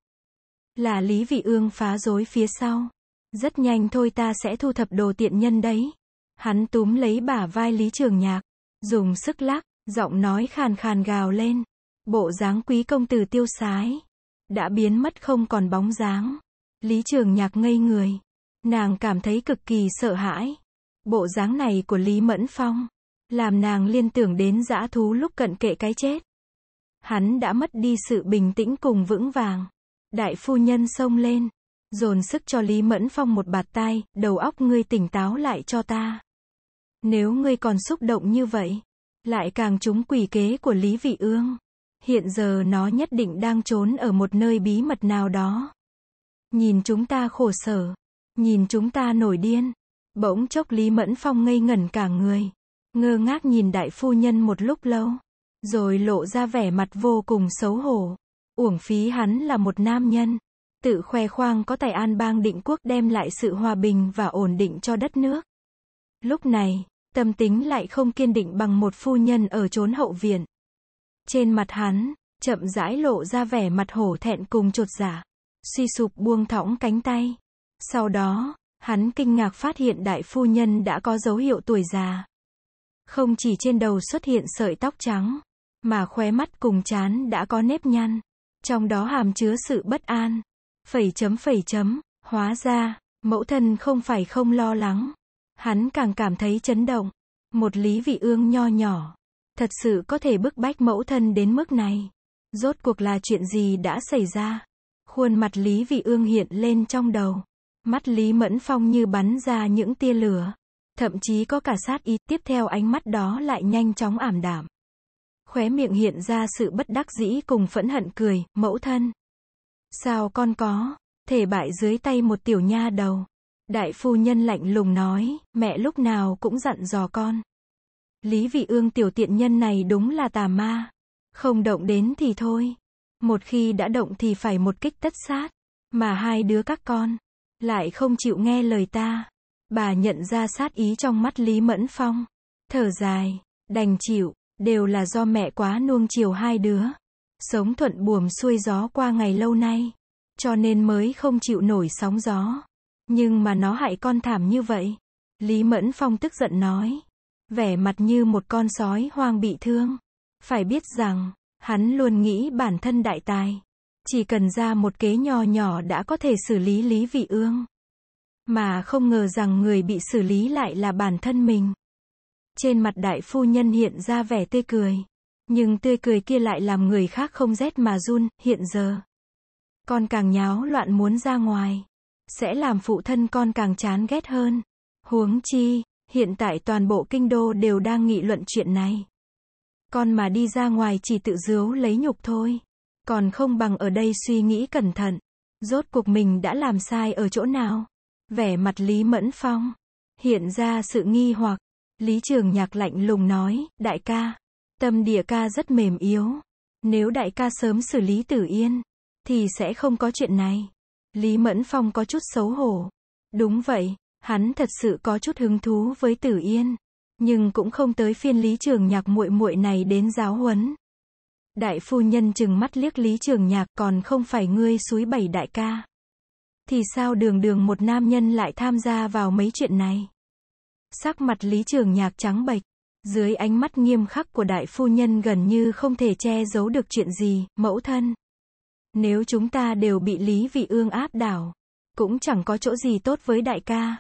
Là Lý Vị Ương phá rối phía sau. Rất nhanh thôi ta sẽ thu thập đồ tiện nhân đấy. Hắn túm lấy bả vai Lý Trường Nhạc, dùng sức lắc, giọng nói khàn khàn gào lên. Bộ dáng quý công tử tiêu sái đã biến mất không còn bóng dáng. Lý Trường Nhạc ngây người. Nàng cảm thấy cực kỳ sợ hãi. Bộ dáng này của Lý Mẫn Phong, làm nàng liên tưởng đến dã thú lúc cận kệ cái chết. Hắn đã mất đi sự bình tĩnh cùng vững vàng. Đại phu nhân xông lên, dồn sức cho Lý Mẫn Phong một bạt tay, đầu óc ngươi tỉnh táo lại cho ta. Nếu ngươi còn xúc động như vậy, lại càng trúng quỷ kế của Lý Vị Ương hiện giờ nó nhất định đang trốn ở một nơi bí mật nào đó. Nhìn chúng ta khổ sở, nhìn chúng ta nổi điên. Bỗng chốc Lý Mẫn Phong ngây ngẩn cả người, ngơ ngác nhìn đại phu nhân một lúc lâu, rồi lộ ra vẻ mặt vô cùng xấu hổ. Uổng phí hắn là một nam nhân, tự khoe khoang có tài an bang định quốc đem lại sự hòa bình và ổn định cho đất nước. Lúc này, tâm tính lại không kiên định bằng một phu nhân ở trốn hậu viện. Trên mặt hắn, chậm rãi lộ ra vẻ mặt hổ thẹn cùng trột giả. Dạ. Suy sụp buông thõng cánh tay. Sau đó, hắn kinh ngạc phát hiện đại phu nhân đã có dấu hiệu tuổi già. Không chỉ trên đầu xuất hiện sợi tóc trắng, mà khóe mắt cùng chán đã có nếp nhăn. Trong đó hàm chứa sự bất an. Phẩy chấm phẩy chấm, hóa ra, mẫu thân không phải không lo lắng. Hắn càng cảm thấy chấn động. Một lý vị ương nho nhỏ. Thật sự có thể bức bách mẫu thân đến mức này. Rốt cuộc là chuyện gì đã xảy ra? Khuôn mặt Lý Vị Ương hiện lên trong đầu. Mắt Lý Mẫn Phong như bắn ra những tia lửa. Thậm chí có cả sát ý, tiếp theo ánh mắt đó lại nhanh chóng ảm đạm. Khóe miệng hiện ra sự bất đắc dĩ cùng phẫn hận cười, mẫu thân. Sao con có, thể bại dưới tay một tiểu nha đầu. Đại phu nhân lạnh lùng nói, mẹ lúc nào cũng dặn dò con. Lý Vị Ương tiểu tiện nhân này đúng là tà ma. Không động đến thì thôi. Một khi đã động thì phải một kích tất sát. Mà hai đứa các con lại không chịu nghe lời ta. Bà nhận ra sát ý trong mắt Lý Mẫn Phong. Thở dài, đành chịu, đều là do mẹ quá nuông chiều hai đứa. Sống thuận buồm xuôi gió qua ngày lâu nay. Cho nên mới không chịu nổi sóng gió. Nhưng mà nó hại con thảm như vậy. Lý Mẫn Phong tức giận nói vẻ mặt như một con sói hoang bị thương. Phải biết rằng, hắn luôn nghĩ bản thân đại tài. Chỉ cần ra một kế nho nhỏ đã có thể xử lý Lý Vị Ương. Mà không ngờ rằng người bị xử lý lại là bản thân mình. Trên mặt đại phu nhân hiện ra vẻ tươi cười. Nhưng tươi cười kia lại làm người khác không rét mà run, hiện giờ. Con càng nháo loạn muốn ra ngoài. Sẽ làm phụ thân con càng chán ghét hơn. Huống chi, Hiện tại toàn bộ kinh đô đều đang nghị luận chuyện này. Con mà đi ra ngoài chỉ tự dướu lấy nhục thôi. Còn không bằng ở đây suy nghĩ cẩn thận. Rốt cuộc mình đã làm sai ở chỗ nào? Vẻ mặt Lý Mẫn Phong. Hiện ra sự nghi hoặc. Lý Trường Nhạc lạnh lùng nói, đại ca. Tâm địa ca rất mềm yếu. Nếu đại ca sớm xử lý tử yên, thì sẽ không có chuyện này. Lý Mẫn Phong có chút xấu hổ. Đúng vậy, Hắn thật sự có chút hứng thú với Tử Yên, nhưng cũng không tới phiên Lý Trường Nhạc muội muội này đến giáo huấn. Đại phu nhân chừng mắt liếc Lý Trường Nhạc còn không phải ngươi suối bảy đại ca. Thì sao đường đường một nam nhân lại tham gia vào mấy chuyện này? Sắc mặt Lý Trường Nhạc trắng bệch, dưới ánh mắt nghiêm khắc của đại phu nhân gần như không thể che giấu được chuyện gì, mẫu thân. Nếu chúng ta đều bị Lý Vị Ương áp đảo, cũng chẳng có chỗ gì tốt với đại ca.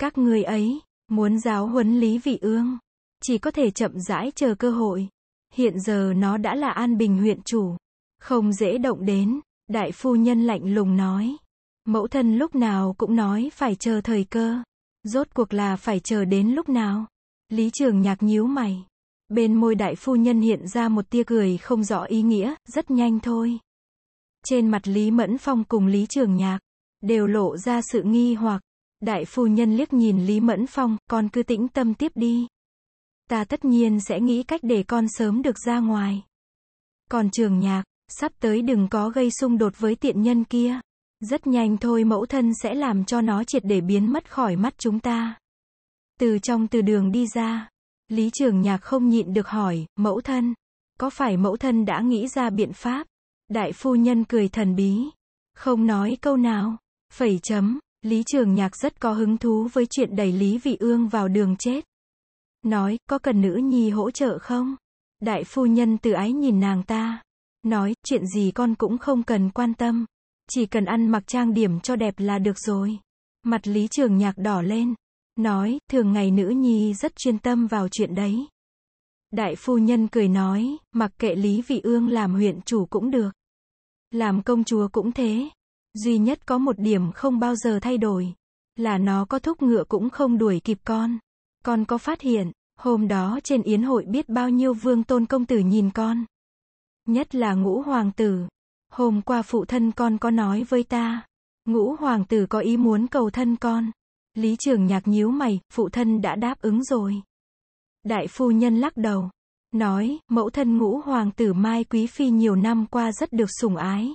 Các người ấy, muốn giáo huấn Lý Vị Ương, chỉ có thể chậm rãi chờ cơ hội. Hiện giờ nó đã là An Bình huyện chủ, không dễ động đến, đại phu nhân lạnh lùng nói. Mẫu thân lúc nào cũng nói phải chờ thời cơ, rốt cuộc là phải chờ đến lúc nào. Lý Trường Nhạc nhíu mày, bên môi đại phu nhân hiện ra một tia cười không rõ ý nghĩa, rất nhanh thôi. Trên mặt Lý Mẫn Phong cùng Lý Trường Nhạc, đều lộ ra sự nghi hoặc, Đại phu nhân liếc nhìn Lý Mẫn Phong, con cứ tĩnh tâm tiếp đi. Ta tất nhiên sẽ nghĩ cách để con sớm được ra ngoài. Còn trường nhạc, sắp tới đừng có gây xung đột với tiện nhân kia. Rất nhanh thôi mẫu thân sẽ làm cho nó triệt để biến mất khỏi mắt chúng ta. Từ trong từ đường đi ra, Lý Trường Nhạc không nhịn được hỏi, mẫu thân, có phải mẫu thân đã nghĩ ra biện pháp? Đại phu nhân cười thần bí, không nói câu nào, phẩy chấm, Lý Trường Nhạc rất có hứng thú với chuyện đẩy Lý Vị Ương vào đường chết. Nói, có cần nữ nhi hỗ trợ không? Đại phu nhân từ ái nhìn nàng ta. Nói, chuyện gì con cũng không cần quan tâm. Chỉ cần ăn mặc trang điểm cho đẹp là được rồi. Mặt Lý Trường Nhạc đỏ lên. Nói, thường ngày nữ nhi rất chuyên tâm vào chuyện đấy. Đại phu nhân cười nói, mặc kệ Lý Vị Ương làm huyện chủ cũng được. Làm công chúa cũng thế. Duy nhất có một điểm không bao giờ thay đổi. Là nó có thúc ngựa cũng không đuổi kịp con. Con có phát hiện, hôm đó trên yến hội biết bao nhiêu vương tôn công tử nhìn con. Nhất là ngũ hoàng tử. Hôm qua phụ thân con có nói với ta. Ngũ hoàng tử có ý muốn cầu thân con. Lý trường nhạc nhíu mày, phụ thân đã đáp ứng rồi. Đại phu nhân lắc đầu. Nói, mẫu thân ngũ hoàng tử Mai Quý Phi nhiều năm qua rất được sủng ái.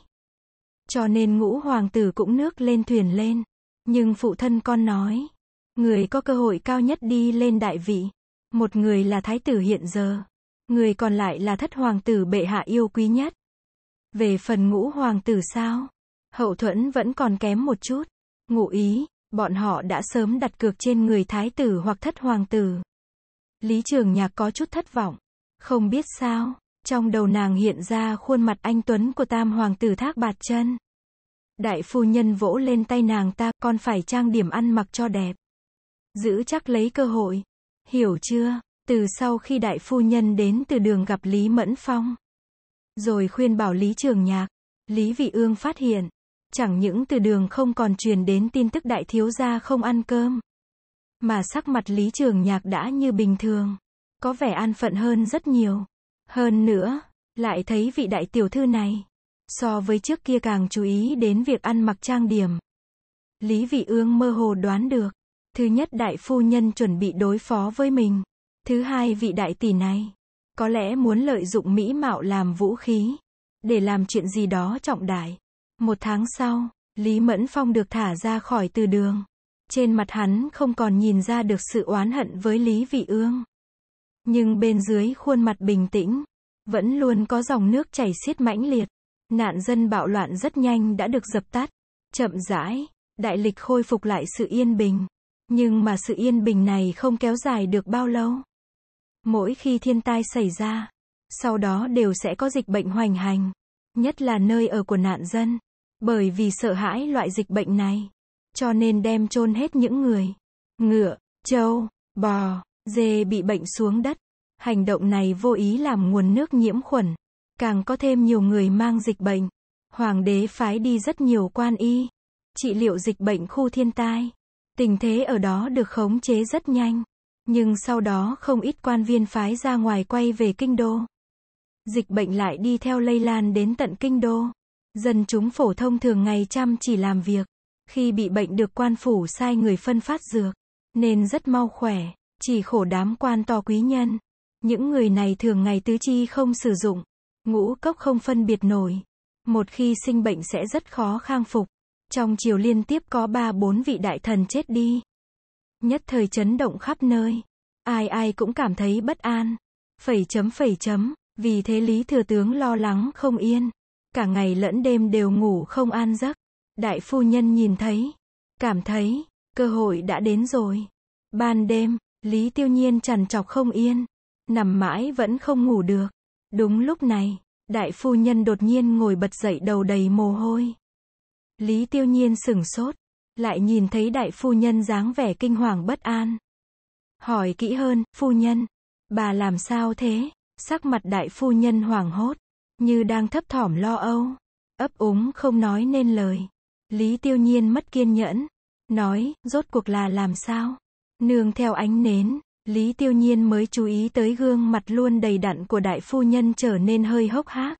Cho nên ngũ hoàng tử cũng nước lên thuyền lên. Nhưng phụ thân con nói, người có cơ hội cao nhất đi lên đại vị. Một người là thái tử hiện giờ, người còn lại là thất hoàng tử bệ hạ yêu quý nhất. Về phần ngũ hoàng tử sao? Hậu thuẫn vẫn còn kém một chút. Ngụ ý, bọn họ đã sớm đặt cược trên người thái tử hoặc thất hoàng tử. Lý Trường Nhạc có chút thất vọng. Không biết sao, trong đầu nàng hiện ra khuôn mặt anh Tuấn của tam hoàng tử thác bạt chân. Đại phu nhân vỗ lên tay nàng ta, con phải trang điểm ăn mặc cho đẹp. Giữ chắc lấy cơ hội. Hiểu chưa? Từ sau khi đại phu nhân đến từ đường gặp Lý Mẫn Phong. Rồi khuyên bảo Lý Trường Nhạc. Lý Vị Ương phát hiện. Chẳng những từ đường không còn truyền đến tin tức đại thiếu gia không ăn cơm. Mà sắc mặt Lý Trường Nhạc đã như bình thường. Có vẻ an phận hơn rất nhiều. Hơn nữa, lại thấy vị đại tiểu thư này, so với trước kia càng chú ý đến việc ăn mặc trang điểm. Lý vị ương mơ hồ đoán được, thứ nhất đại phu nhân chuẩn bị đối phó với mình, thứ hai vị đại tỷ này, có lẽ muốn lợi dụng mỹ mạo làm vũ khí, để làm chuyện gì đó trọng đại. Một tháng sau, Lý Mẫn Phong được thả ra khỏi từ đường. Trên mặt hắn không còn nhìn ra được sự oán hận với Lý Vị Ương. Nhưng bên dưới khuôn mặt bình tĩnh, vẫn luôn có dòng nước chảy xiết mãnh liệt. Nạn dân bạo loạn rất nhanh đã được dập tắt. Chậm rãi, đại lịch khôi phục lại sự yên bình. Nhưng mà sự yên bình này không kéo dài được bao lâu. Mỗi khi thiên tai xảy ra, sau đó đều sẽ có dịch bệnh hoành hành, nhất là nơi ở của nạn dân. Bởi vì sợ hãi loại dịch bệnh này, cho nên đem chôn hết những người, ngựa, trâu, bò, Dê bị bệnh xuống đất. Hành động này vô ý làm nguồn nước nhiễm khuẩn. Càng có thêm nhiều người mang dịch bệnh. Hoàng đế phái đi rất nhiều quan y. Trị liệu dịch bệnh khu thiên tai. Tình thế ở đó được khống chế rất nhanh. Nhưng sau đó không ít quan viên phái ra ngoài quay về kinh đô. Dịch bệnh lại đi theo lây lan đến tận kinh đô. Dân chúng phổ thông thường ngày chăm chỉ làm việc. Khi bị bệnh được quan phủ sai người phân phát dược. Nên rất mau khỏe chỉ khổ đám quan to quý nhân. Những người này thường ngày tứ chi không sử dụng, ngũ cốc không phân biệt nổi. Một khi sinh bệnh sẽ rất khó khang phục. Trong chiều liên tiếp có ba bốn vị đại thần chết đi. Nhất thời chấn động khắp nơi. Ai ai cũng cảm thấy bất an. Phẩy chấm phẩy chấm, vì thế Lý Thừa Tướng lo lắng không yên. Cả ngày lẫn đêm đều ngủ không an giấc. Đại phu nhân nhìn thấy, cảm thấy, cơ hội đã đến rồi. Ban đêm, Lý tiêu nhiên trằn trọc không yên, nằm mãi vẫn không ngủ được. Đúng lúc này, đại phu nhân đột nhiên ngồi bật dậy đầu đầy mồ hôi. Lý tiêu nhiên sửng sốt, lại nhìn thấy đại phu nhân dáng vẻ kinh hoàng bất an. Hỏi kỹ hơn, phu nhân, bà làm sao thế? Sắc mặt đại phu nhân hoảng hốt, như đang thấp thỏm lo âu, ấp úng không nói nên lời. Lý tiêu nhiên mất kiên nhẫn, nói, rốt cuộc là làm sao? Nương theo ánh nến, Lý Tiêu Nhiên mới chú ý tới gương mặt luôn đầy đặn của đại phu nhân trở nên hơi hốc hác.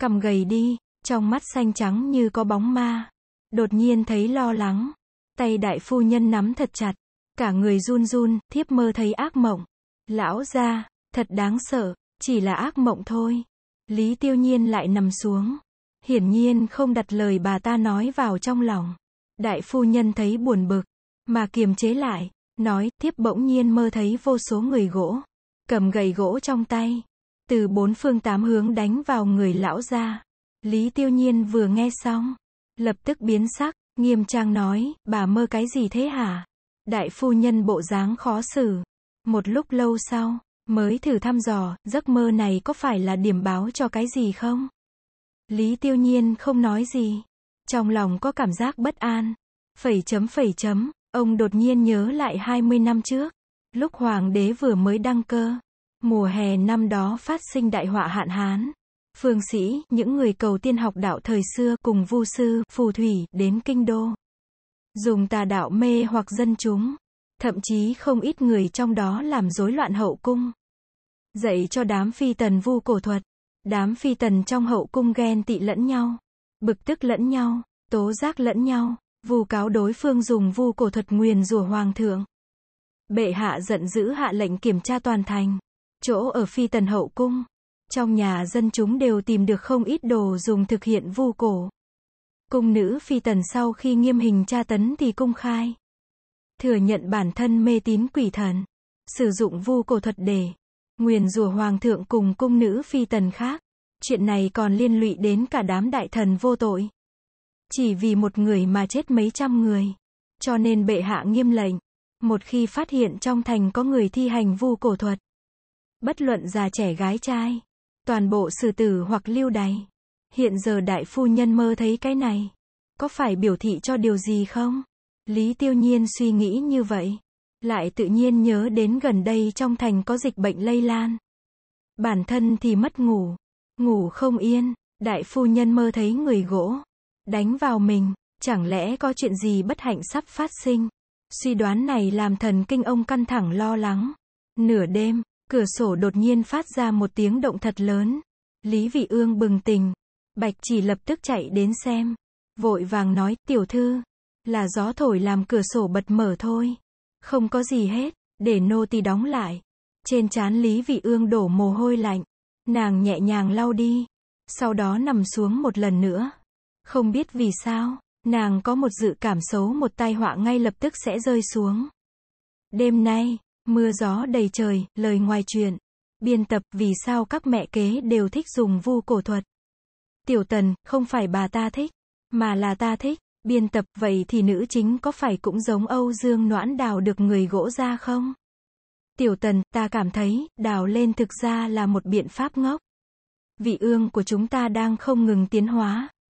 Cầm gầy đi, trong mắt xanh trắng như có bóng ma. Đột nhiên thấy lo lắng. Tay đại phu nhân nắm thật chặt. Cả người run run, thiếp mơ thấy ác mộng. Lão ra, thật đáng sợ, chỉ là ác mộng thôi. Lý Tiêu Nhiên lại nằm xuống. Hiển nhiên không đặt lời bà ta nói vào trong lòng. Đại phu nhân thấy buồn bực, mà kiềm chế lại Nói, tiếp bỗng nhiên mơ thấy vô số người gỗ, cầm gậy gỗ trong tay, từ bốn phương tám hướng đánh vào người lão gia. Lý Tiêu Nhiên vừa nghe xong, lập tức biến sắc, nghiêm trang nói, bà mơ cái gì thế hả? Đại phu nhân bộ dáng khó xử. Một lúc lâu sau, mới thử thăm dò, giấc mơ này có phải là điểm báo cho cái gì không? Lý Tiêu Nhiên không nói gì. Trong lòng có cảm giác bất an. Phẩy chấm phẩy chấm. Ông đột nhiên nhớ lại 20 năm trước, lúc hoàng đế vừa mới đăng cơ. Mùa hè năm đó phát sinh đại họa hạn hán. Phương sĩ, những người cầu tiên học đạo thời xưa cùng vu sư, phù thủy, đến kinh đô. Dùng tà đạo mê hoặc dân chúng. Thậm chí không ít người trong đó làm rối loạn hậu cung. Dạy cho đám phi tần vu cổ thuật. Đám phi tần trong hậu cung ghen tị lẫn nhau. Bực tức lẫn nhau, tố giác lẫn nhau vu cáo đối phương dùng vu cổ thuật nguyền rủa hoàng thượng. Bệ hạ giận dữ hạ lệnh kiểm tra toàn thành, chỗ ở phi tần hậu cung. Trong nhà dân chúng đều tìm được không ít đồ dùng thực hiện vu cổ. Cung nữ phi tần sau khi nghiêm hình tra tấn thì công khai. Thừa nhận bản thân mê tín quỷ thần. Sử dụng vu cổ thuật để nguyền rủa hoàng thượng cùng cung nữ phi tần khác. Chuyện này còn liên lụy đến cả đám đại thần vô tội. Chỉ vì một người mà chết mấy trăm người. Cho nên bệ hạ nghiêm lệnh. Một khi phát hiện trong thành có người thi hành vu cổ thuật. Bất luận già trẻ gái trai. Toàn bộ xử tử hoặc lưu đày. Hiện giờ đại phu nhân mơ thấy cái này. Có phải biểu thị cho điều gì không? Lý tiêu nhiên suy nghĩ như vậy. Lại tự nhiên nhớ đến gần đây trong thành có dịch bệnh lây lan. Bản thân thì mất ngủ. Ngủ không yên. Đại phu nhân mơ thấy người gỗ đánh vào mình, chẳng lẽ có chuyện gì bất hạnh sắp phát sinh. Suy đoán này làm thần kinh ông căng thẳng lo lắng. Nửa đêm, cửa sổ đột nhiên phát ra một tiếng động thật lớn. Lý Vị Ương bừng tỉnh. Bạch chỉ lập tức chạy đến xem. Vội vàng nói, tiểu thư, là gió thổi làm cửa sổ bật mở thôi. Không có gì hết, để nô tỳ đóng lại. Trên chán Lý Vị Ương đổ mồ hôi lạnh. Nàng nhẹ nhàng lau đi. Sau đó nằm xuống một lần nữa. Không biết vì sao, nàng có một dự cảm xấu một tai họa ngay lập tức sẽ rơi xuống. Đêm nay, mưa gió đầy trời, lời ngoài chuyện. Biên tập vì sao các mẹ kế đều thích dùng vu cổ thuật. Tiểu tần, không phải bà ta thích, mà là ta thích. Biên tập vậy thì nữ chính có phải cũng giống Âu Dương Noãn đào được người gỗ ra không? Tiểu tần, ta cảm thấy, đào lên thực ra là một biện pháp ngốc. Vị ương của chúng ta đang không ngừng tiến hóa,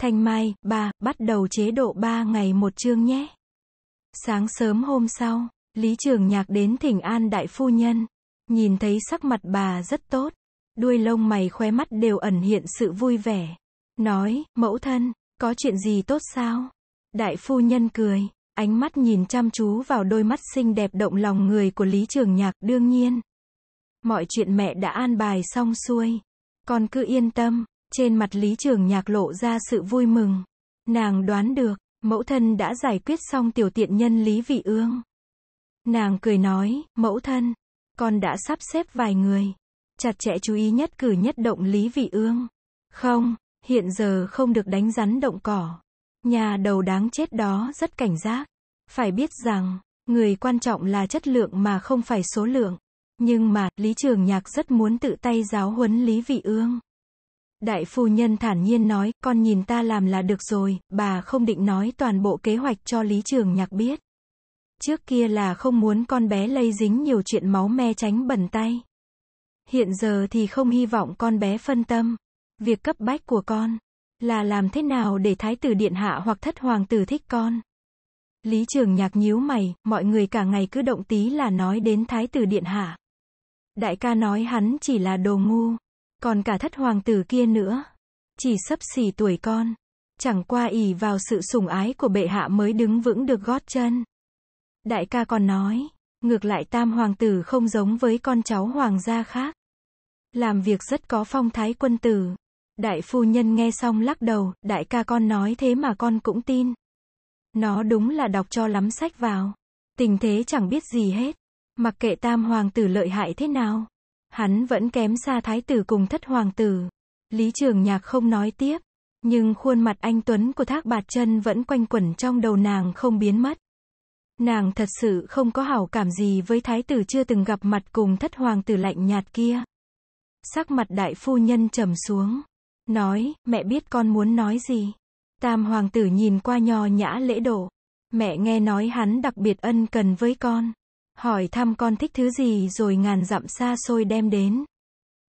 Thanh Mai, 3, bắt đầu chế độ ba ngày một chương nhé. Sáng sớm hôm sau, Lý Trường Nhạc đến thỉnh an đại phu nhân, nhìn thấy sắc mặt bà rất tốt, đuôi lông mày khoe mắt đều ẩn hiện sự vui vẻ. Nói, mẫu thân, có chuyện gì tốt sao? Đại phu nhân cười, ánh mắt nhìn chăm chú vào đôi mắt xinh đẹp động lòng người của Lý Trường Nhạc đương nhiên. Mọi chuyện mẹ đã an bài xong xuôi. Con cứ yên tâm, trên mặt Lý Trường Nhạc lộ ra sự vui mừng. Nàng đoán được, mẫu thân đã giải quyết xong tiểu tiện nhân Lý Vị Ương. Nàng cười nói, mẫu thân, con đã sắp xếp vài người. Chặt chẽ chú ý nhất cử nhất động Lý Vị Ương. Không, hiện giờ không được đánh rắn động cỏ. Nhà đầu đáng chết đó rất cảnh giác. Phải biết rằng, người quan trọng là chất lượng mà không phải số lượng. Nhưng mà, Lý Trường Nhạc rất muốn tự tay giáo huấn Lý Vị Ương. Đại phu nhân thản nhiên nói, con nhìn ta làm là được rồi, bà không định nói toàn bộ kế hoạch cho Lý Trường Nhạc biết. Trước kia là không muốn con bé lây dính nhiều chuyện máu me tránh bẩn tay. Hiện giờ thì không hy vọng con bé phân tâm. Việc cấp bách của con là làm thế nào để thái tử điện hạ hoặc thất hoàng tử thích con. Lý Trường Nhạc nhíu mày, mọi người cả ngày cứ động tí là nói đến thái tử điện hạ. Đại ca nói hắn chỉ là đồ ngu. Còn cả thất hoàng tử kia nữa. Chỉ sấp xỉ tuổi con. Chẳng qua ỉ vào sự sủng ái của bệ hạ mới đứng vững được gót chân. Đại ca còn nói, ngược lại tam hoàng tử không giống với con cháu hoàng gia khác. Làm việc rất có phong thái quân tử. Đại phu nhân nghe xong lắc đầu, đại ca con nói thế mà con cũng tin. Nó đúng là đọc cho lắm sách vào. Tình thế chẳng biết gì hết. Mặc kệ tam hoàng tử lợi hại thế nào. Hắn vẫn kém xa thái tử cùng thất hoàng tử. Lý Trường Nhạc không nói tiếp, nhưng khuôn mặt anh Tuấn của Thác Bạt chân vẫn quanh quẩn trong đầu nàng không biến mất. Nàng thật sự không có hảo cảm gì với thái tử chưa từng gặp mặt cùng thất hoàng tử lạnh nhạt kia. Sắc mặt đại phu nhân trầm xuống. Nói, mẹ biết con muốn nói gì. Tam hoàng tử nhìn qua nho nhã lễ độ. Mẹ nghe nói hắn đặc biệt ân cần với con hỏi thăm con thích thứ gì rồi ngàn dặm xa xôi đem đến.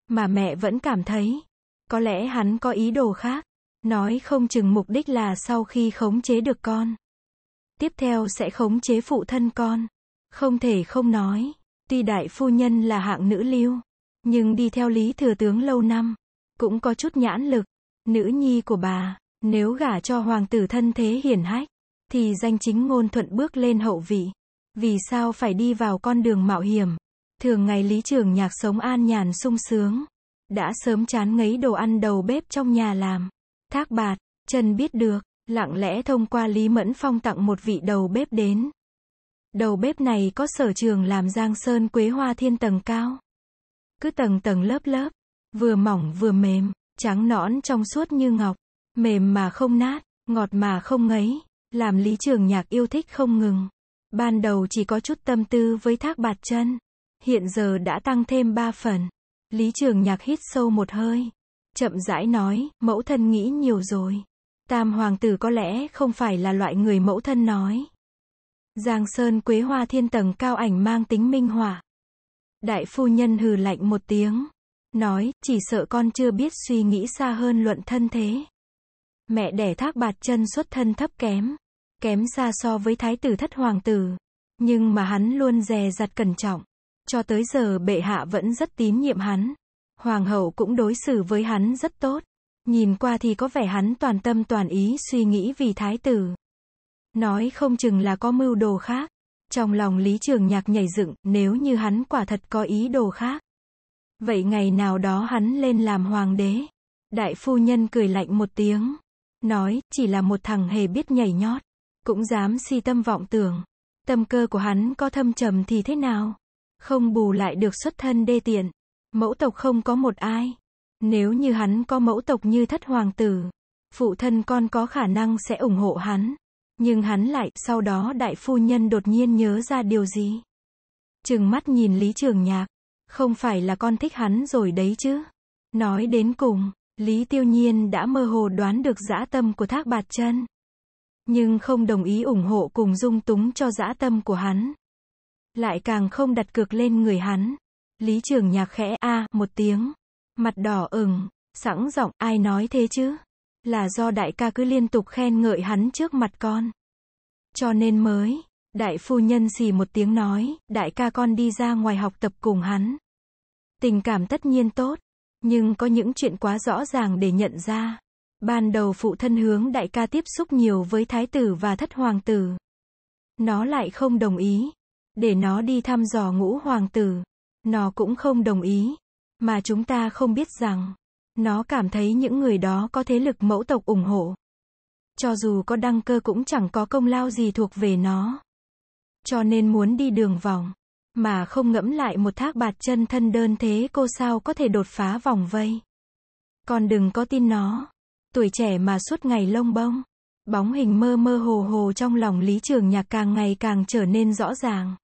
Mà mẹ vẫn cảm thấy, có lẽ hắn có ý đồ khác, nói không chừng mục đích là sau khi khống chế được con. Tiếp theo sẽ khống chế phụ thân con. Không thể không nói, tuy đại phu nhân là hạng nữ lưu, nhưng đi theo lý thừa tướng lâu năm, cũng có chút nhãn lực. Nữ nhi của bà, nếu gả cho hoàng tử thân thế hiển hách, thì danh chính ngôn thuận bước lên hậu vị. Vì sao phải đi vào con đường mạo hiểm? Thường ngày Lý Trường Nhạc sống an nhàn sung sướng. Đã sớm chán ngấy đồ ăn đầu bếp trong nhà làm. Thác bạt, Trần biết được, lặng lẽ thông qua Lý Mẫn Phong tặng một vị đầu bếp đến. Đầu bếp này có sở trường làm giang sơn quế hoa thiên tầng cao. Cứ tầng tầng lớp lớp, vừa mỏng vừa mềm, trắng nõn trong suốt như ngọc, mềm mà không nát, ngọt mà không ngấy, làm Lý Trường Nhạc yêu thích không ngừng. Ban đầu chỉ có chút tâm tư với thác bạt chân. Hiện giờ đã tăng thêm ba phần. Lý Trường Nhạc hít sâu một hơi. Chậm rãi nói, mẫu thân nghĩ nhiều rồi. Tam hoàng tử có lẽ không phải là loại người mẫu thân nói. Giang Sơn Quế Hoa thiên tầng cao ảnh mang tính minh hỏa. Đại phu nhân hừ lạnh một tiếng. Nói, chỉ sợ con chưa biết suy nghĩ xa hơn luận thân thế. Mẹ đẻ thác bạt chân xuất thân thấp kém kém xa so với thái tử thất hoàng tử. Nhưng mà hắn luôn dè dặt cẩn trọng. Cho tới giờ bệ hạ vẫn rất tín nhiệm hắn. Hoàng hậu cũng đối xử với hắn rất tốt. Nhìn qua thì có vẻ hắn toàn tâm toàn ý suy nghĩ vì thái tử. Nói không chừng là có mưu đồ khác. Trong lòng Lý Trường Nhạc nhảy dựng, nếu như hắn quả thật có ý đồ khác. Vậy ngày nào đó hắn lên làm hoàng đế. Đại phu nhân cười lạnh một tiếng. Nói, chỉ là một thằng hề biết nhảy nhót cũng dám si tâm vọng tưởng. Tâm cơ của hắn có thâm trầm thì thế nào? Không bù lại được xuất thân đê tiện. Mẫu tộc không có một ai. Nếu như hắn có mẫu tộc như thất hoàng tử, phụ thân con có khả năng sẽ ủng hộ hắn. Nhưng hắn lại, sau đó đại phu nhân đột nhiên nhớ ra điều gì? Trừng mắt nhìn Lý Trường Nhạc. Không phải là con thích hắn rồi đấy chứ? Nói đến cùng, Lý Tiêu Nhiên đã mơ hồ đoán được dã tâm của Thác Bạt Chân nhưng không đồng ý ủng hộ cùng dung túng cho dã tâm của hắn. Lại càng không đặt cược lên người hắn. Lý Trường Nhạc khẽ a một tiếng, mặt đỏ ửng, sẵn giọng ai nói thế chứ? Là do đại ca cứ liên tục khen ngợi hắn trước mặt con. Cho nên mới, đại phu nhân xì một tiếng nói, đại ca con đi ra ngoài học tập cùng hắn. Tình cảm tất nhiên tốt, nhưng có những chuyện quá rõ ràng để nhận ra. Ban đầu phụ thân hướng đại ca tiếp xúc nhiều với thái tử và thất hoàng tử. Nó lại không đồng ý. Để nó đi thăm dò ngũ hoàng tử. Nó cũng không đồng ý. Mà chúng ta không biết rằng, nó cảm thấy những người đó có thế lực mẫu tộc ủng hộ. Cho dù có đăng cơ cũng chẳng có công lao gì thuộc về nó. Cho nên muốn đi đường vòng, mà không ngẫm lại một thác bạt chân thân đơn thế cô sao có thể đột phá vòng vây. Còn đừng có tin nó. Tuổi trẻ mà suốt ngày lông bông. Bóng hình mơ mơ hồ hồ trong lòng Lý Trường Nhạc càng ngày càng trở nên rõ ràng.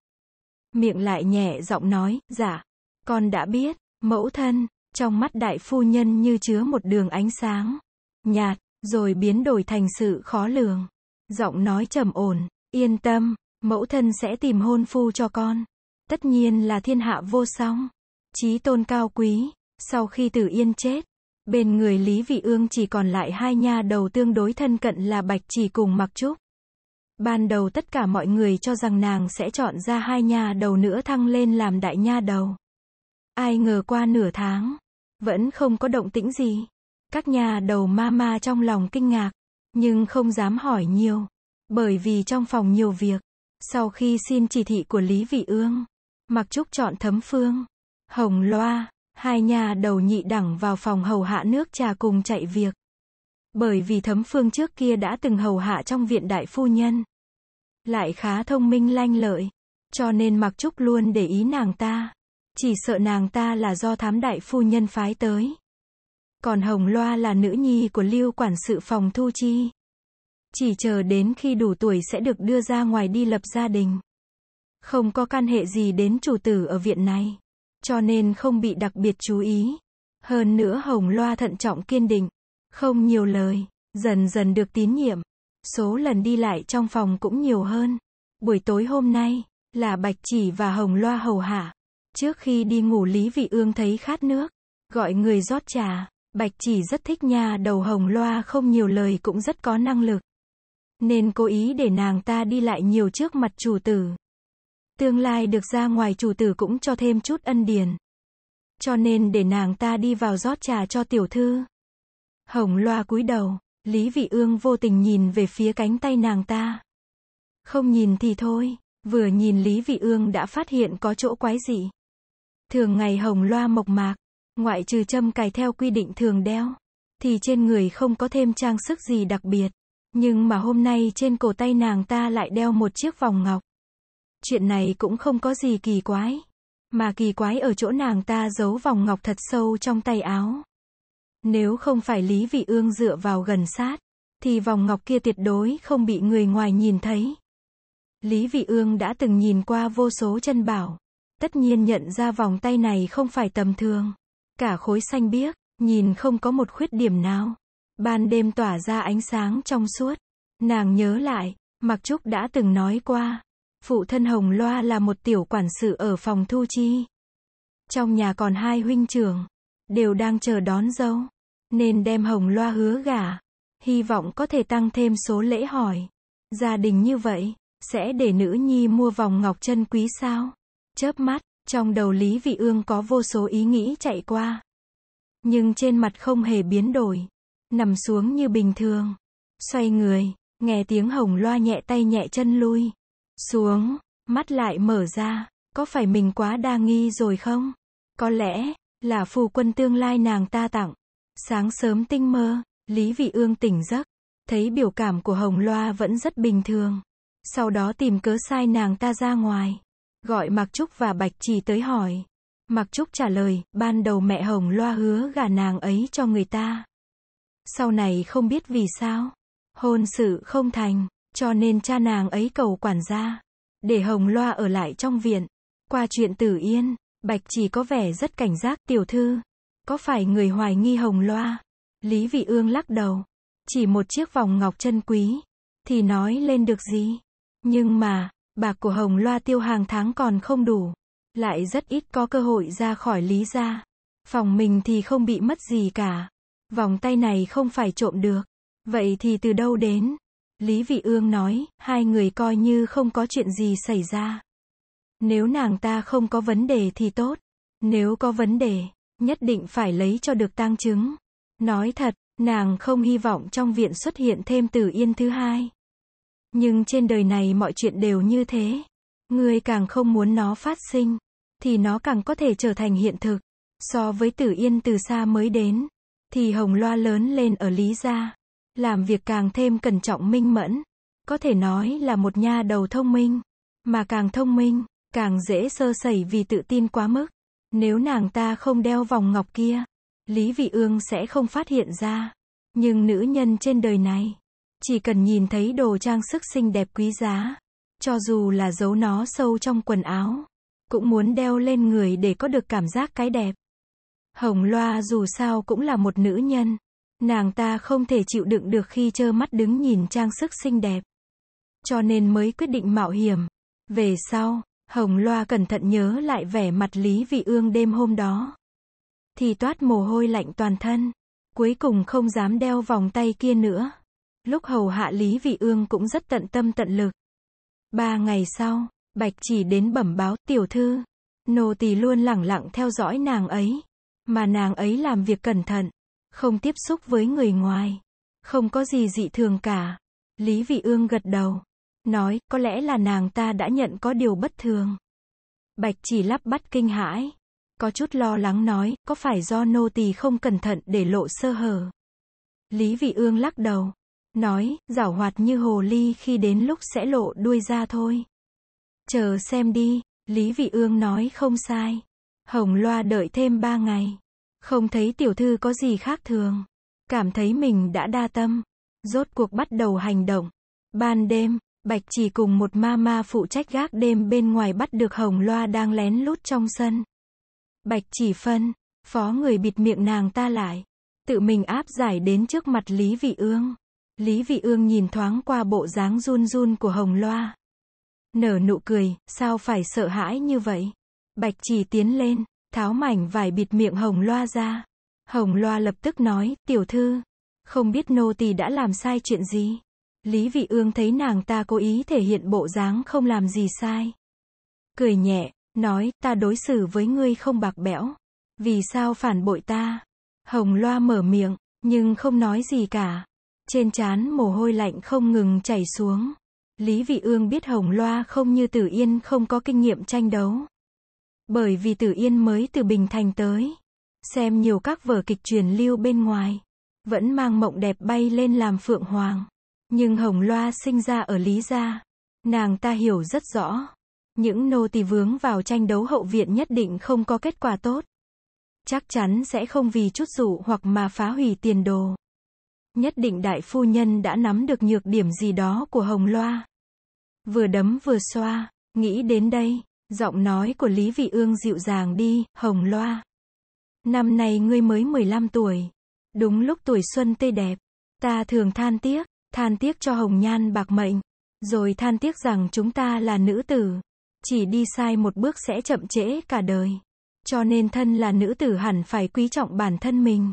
Miệng lại nhẹ giọng nói, dạ, con đã biết, mẫu thân, trong mắt đại phu nhân như chứa một đường ánh sáng, nhạt, rồi biến đổi thành sự khó lường. Giọng nói trầm ổn, yên tâm, mẫu thân sẽ tìm hôn phu cho con. Tất nhiên là thiên hạ vô song, trí tôn cao quý, sau khi tử yên chết, Bên người Lý Vị Ương chỉ còn lại hai nha đầu tương đối thân cận là Bạch Chỉ cùng Mặc Trúc. Ban đầu tất cả mọi người cho rằng nàng sẽ chọn ra hai nha đầu nữa thăng lên làm đại nha đầu. Ai ngờ qua nửa tháng, vẫn không có động tĩnh gì. Các nha đầu ma ma trong lòng kinh ngạc, nhưng không dám hỏi nhiều, bởi vì trong phòng nhiều việc. Sau khi xin chỉ thị của Lý Vị Ương, Mặc Trúc chọn thấm phương, hồng loa, Hai nhà đầu nhị đẳng vào phòng hầu hạ nước trà cùng chạy việc. Bởi vì thấm phương trước kia đã từng hầu hạ trong viện đại phu nhân. Lại khá thông minh lanh lợi. Cho nên mặc trúc luôn để ý nàng ta. Chỉ sợ nàng ta là do thám đại phu nhân phái tới. Còn Hồng Loa là nữ nhi của lưu quản sự phòng thu chi. Chỉ chờ đến khi đủ tuổi sẽ được đưa ra ngoài đi lập gia đình. Không có can hệ gì đến chủ tử ở viện này cho nên không bị đặc biệt chú ý. Hơn nữa Hồng Loa thận trọng kiên định, không nhiều lời, dần dần được tín nhiệm. Số lần đi lại trong phòng cũng nhiều hơn. Buổi tối hôm nay, là Bạch Chỉ và Hồng Loa hầu hạ. Trước khi đi ngủ Lý Vị Ương thấy khát nước, gọi người rót trà. Bạch Chỉ rất thích nhà đầu Hồng Loa không nhiều lời cũng rất có năng lực. Nên cố ý để nàng ta đi lại nhiều trước mặt chủ tử. Tương lai được ra ngoài chủ tử cũng cho thêm chút ân điển. Cho nên để nàng ta đi vào rót trà cho tiểu thư. Hồng loa cúi đầu, Lý Vị Ương vô tình nhìn về phía cánh tay nàng ta. Không nhìn thì thôi, vừa nhìn Lý Vị Ương đã phát hiện có chỗ quái dị. Thường ngày hồng loa mộc mạc, ngoại trừ châm cài theo quy định thường đeo, thì trên người không có thêm trang sức gì đặc biệt. Nhưng mà hôm nay trên cổ tay nàng ta lại đeo một chiếc vòng ngọc. Chuyện này cũng không có gì kỳ quái. Mà kỳ quái ở chỗ nàng ta giấu vòng ngọc thật sâu trong tay áo. Nếu không phải Lý Vị Ương dựa vào gần sát, thì vòng ngọc kia tuyệt đối không bị người ngoài nhìn thấy. Lý Vị Ương đã từng nhìn qua vô số chân bảo. Tất nhiên nhận ra vòng tay này không phải tầm thường. Cả khối xanh biếc, nhìn không có một khuyết điểm nào. Ban đêm tỏa ra ánh sáng trong suốt. Nàng nhớ lại, Mặc Trúc đã từng nói qua, Phụ thân Hồng Loa là một tiểu quản sự ở phòng thu chi. Trong nhà còn hai huynh trưởng đều đang chờ đón dâu, nên đem Hồng Loa hứa gả, hy vọng có thể tăng thêm số lễ hỏi. Gia đình như vậy, sẽ để nữ nhi mua vòng ngọc chân quý sao? Chớp mắt, trong đầu Lý Vị Ương có vô số ý nghĩ chạy qua. Nhưng trên mặt không hề biến đổi, nằm xuống như bình thường. Xoay người, nghe tiếng hồng loa nhẹ tay nhẹ chân lui xuống, mắt lại mở ra, có phải mình quá đa nghi rồi không? Có lẽ, là phù quân tương lai nàng ta tặng. Sáng sớm tinh mơ, Lý Vị Ương tỉnh giấc, thấy biểu cảm của Hồng Loa vẫn rất bình thường. Sau đó tìm cớ sai nàng ta ra ngoài, gọi Mạc Trúc và Bạch Trì tới hỏi. Mạc Trúc trả lời, ban đầu mẹ Hồng Loa hứa gả nàng ấy cho người ta. Sau này không biết vì sao, hôn sự không thành, cho nên cha nàng ấy cầu quản gia, để Hồng Loa ở lại trong viện. Qua chuyện Tử Yên, Bạch chỉ có vẻ rất cảnh giác tiểu thư. Có phải người hoài nghi Hồng Loa? Lý Vị Ương lắc đầu. Chỉ một chiếc vòng ngọc chân quý, thì nói lên được gì? Nhưng mà, bạc của Hồng Loa tiêu hàng tháng còn không đủ. Lại rất ít có cơ hội ra khỏi Lý gia. Phòng mình thì không bị mất gì cả. Vòng tay này không phải trộm được. Vậy thì từ đâu đến? Lý Vị Ương nói, hai người coi như không có chuyện gì xảy ra. Nếu nàng ta không có vấn đề thì tốt. Nếu có vấn đề, nhất định phải lấy cho được tang chứng. Nói thật, nàng không hy vọng trong viện xuất hiện thêm tử yên thứ hai. Nhưng trên đời này mọi chuyện đều như thế. Người càng không muốn nó phát sinh, thì nó càng có thể trở thành hiện thực. So với tử yên từ xa mới đến, thì hồng loa lớn lên ở Lý Gia làm việc càng thêm cẩn trọng minh mẫn. Có thể nói là một nha đầu thông minh, mà càng thông minh, càng dễ sơ sẩy vì tự tin quá mức. Nếu nàng ta không đeo vòng ngọc kia, Lý Vị Ương sẽ không phát hiện ra. Nhưng nữ nhân trên đời này, chỉ cần nhìn thấy đồ trang sức xinh đẹp quý giá, cho dù là giấu nó sâu trong quần áo, cũng muốn đeo lên người để có được cảm giác cái đẹp. Hồng Loa dù sao cũng là một nữ nhân, Nàng ta không thể chịu đựng được khi trơ mắt đứng nhìn trang sức xinh đẹp. Cho nên mới quyết định mạo hiểm. Về sau, Hồng Loa cẩn thận nhớ lại vẻ mặt Lý Vị Ương đêm hôm đó. Thì toát mồ hôi lạnh toàn thân. Cuối cùng không dám đeo vòng tay kia nữa. Lúc hầu hạ Lý Vị Ương cũng rất tận tâm tận lực. Ba ngày sau, Bạch chỉ đến bẩm báo tiểu thư. Nô tỳ luôn lẳng lặng theo dõi nàng ấy. Mà nàng ấy làm việc cẩn thận không tiếp xúc với người ngoài. Không có gì dị thường cả. Lý Vị Ương gật đầu. Nói, có lẽ là nàng ta đã nhận có điều bất thường. Bạch chỉ lắp bắt kinh hãi. Có chút lo lắng nói, có phải do nô tỳ không cẩn thận để lộ sơ hở. Lý Vị Ương lắc đầu. Nói, giảo hoạt như hồ ly khi đến lúc sẽ lộ đuôi ra thôi. Chờ xem đi, Lý Vị Ương nói không sai. Hồng Loa đợi thêm ba ngày. Không thấy tiểu thư có gì khác thường. Cảm thấy mình đã đa tâm. Rốt cuộc bắt đầu hành động. Ban đêm, Bạch chỉ cùng một ma ma phụ trách gác đêm bên ngoài bắt được hồng loa đang lén lút trong sân. Bạch chỉ phân, phó người bịt miệng nàng ta lại. Tự mình áp giải đến trước mặt Lý Vị Ương. Lý Vị Ương nhìn thoáng qua bộ dáng run run của hồng loa. Nở nụ cười, sao phải sợ hãi như vậy? Bạch chỉ tiến lên, Tháo mảnh vải bịt miệng Hồng Loa ra. Hồng Loa lập tức nói, tiểu thư, không biết nô tỳ đã làm sai chuyện gì. Lý Vị Ương thấy nàng ta cố ý thể hiện bộ dáng không làm gì sai. Cười nhẹ, nói, ta đối xử với ngươi không bạc bẽo. Vì sao phản bội ta? Hồng Loa mở miệng, nhưng không nói gì cả. Trên trán mồ hôi lạnh không ngừng chảy xuống. Lý Vị Ương biết Hồng Loa không như Tử Yên không có kinh nghiệm tranh đấu. Bởi vì Tử Yên mới từ Bình Thành tới, xem nhiều các vở kịch truyền lưu bên ngoài, vẫn mang mộng đẹp bay lên làm phượng hoàng. Nhưng Hồng Loa sinh ra ở Lý Gia, nàng ta hiểu rất rõ. Những nô tỳ vướng vào tranh đấu hậu viện nhất định không có kết quả tốt. Chắc chắn sẽ không vì chút dụ hoặc mà phá hủy tiền đồ. Nhất định đại phu nhân đã nắm được nhược điểm gì đó của Hồng Loa. Vừa đấm vừa xoa, nghĩ đến đây, Giọng nói của Lý Vị Ương dịu dàng đi, hồng loa. Năm nay ngươi mới 15 tuổi. Đúng lúc tuổi xuân tươi đẹp. Ta thường than tiếc, than tiếc cho hồng nhan bạc mệnh. Rồi than tiếc rằng chúng ta là nữ tử. Chỉ đi sai một bước sẽ chậm trễ cả đời. Cho nên thân là nữ tử hẳn phải quý trọng bản thân mình.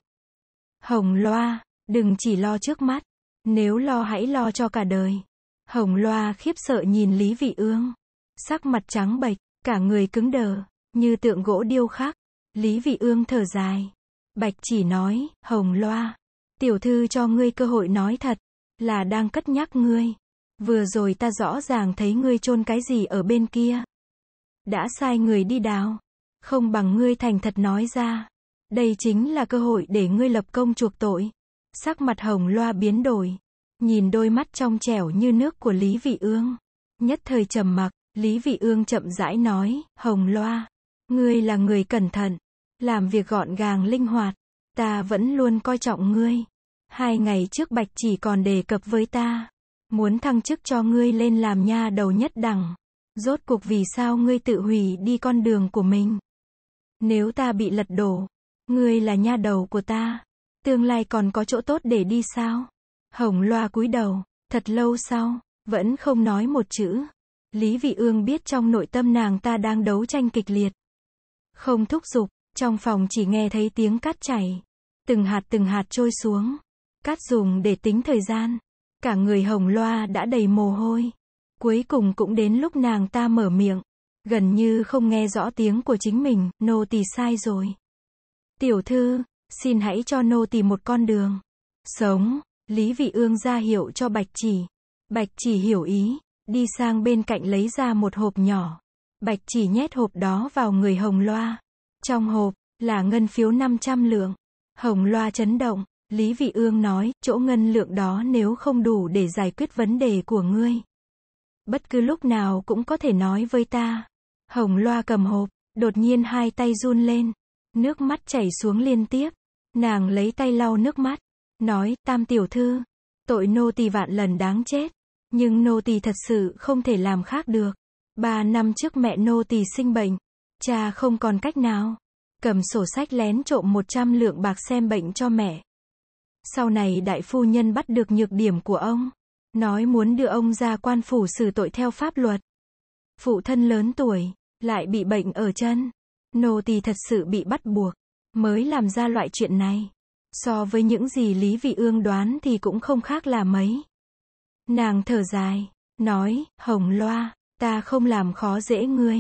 Hồng loa, đừng chỉ lo trước mắt. Nếu lo hãy lo cho cả đời. Hồng loa khiếp sợ nhìn Lý Vị Ương. Sắc mặt trắng bệch, Cả người cứng đờ, như tượng gỗ điêu khắc. Lý Vị Ương thở dài. Bạch chỉ nói, hồng loa. Tiểu thư cho ngươi cơ hội nói thật, là đang cất nhắc ngươi. Vừa rồi ta rõ ràng thấy ngươi trôn cái gì ở bên kia. Đã sai người đi đào. Không bằng ngươi thành thật nói ra. Đây chính là cơ hội để ngươi lập công chuộc tội. Sắc mặt hồng loa biến đổi. Nhìn đôi mắt trong trẻo như nước của Lý Vị Ương. Nhất thời trầm mặc. Lý Vị Ương chậm rãi nói, Hồng Loa, ngươi là người cẩn thận, làm việc gọn gàng linh hoạt, ta vẫn luôn coi trọng ngươi. Hai ngày trước Bạch chỉ còn đề cập với ta, muốn thăng chức cho ngươi lên làm nha đầu nhất đẳng. Rốt cuộc vì sao ngươi tự hủy đi con đường của mình? Nếu ta bị lật đổ, ngươi là nha đầu của ta, tương lai còn có chỗ tốt để đi sao? Hồng Loa cúi đầu, thật lâu sau, vẫn không nói một chữ. Lý Vị Ương biết trong nội tâm nàng ta đang đấu tranh kịch liệt. Không thúc giục, trong phòng chỉ nghe thấy tiếng cát chảy. Từng hạt từng hạt trôi xuống. Cát dùng để tính thời gian. Cả người hồng loa đã đầy mồ hôi. Cuối cùng cũng đến lúc nàng ta mở miệng. Gần như không nghe rõ tiếng của chính mình, nô tỳ sai rồi. Tiểu thư, xin hãy cho nô tỳ một con đường. Sống, Lý Vị Ương ra hiệu cho Bạch Chỉ. Bạch Chỉ hiểu ý, Đi sang bên cạnh lấy ra một hộp nhỏ. Bạch chỉ nhét hộp đó vào người Hồng Loa. Trong hộp, là ngân phiếu 500 lượng. Hồng Loa chấn động, Lý Vị Ương nói, chỗ ngân lượng đó nếu không đủ để giải quyết vấn đề của ngươi. Bất cứ lúc nào cũng có thể nói với ta. Hồng Loa cầm hộp, đột nhiên hai tay run lên. Nước mắt chảy xuống liên tiếp. Nàng lấy tay lau nước mắt. Nói, tam tiểu thư, tội nô tỳ vạn lần đáng chết. Nhưng nô tỳ thật sự không thể làm khác được. Ba năm trước mẹ nô tỳ sinh bệnh, cha không còn cách nào. Cầm sổ sách lén trộm 100 lượng bạc xem bệnh cho mẹ. Sau này đại phu nhân bắt được nhược điểm của ông, nói muốn đưa ông ra quan phủ xử tội theo pháp luật. Phụ thân lớn tuổi, lại bị bệnh ở chân. Nô tỳ thật sự bị bắt buộc, mới làm ra loại chuyện này. So với những gì Lý Vị Ương đoán thì cũng không khác là mấy. Nàng thở dài, nói, hồng loa, ta không làm khó dễ ngươi.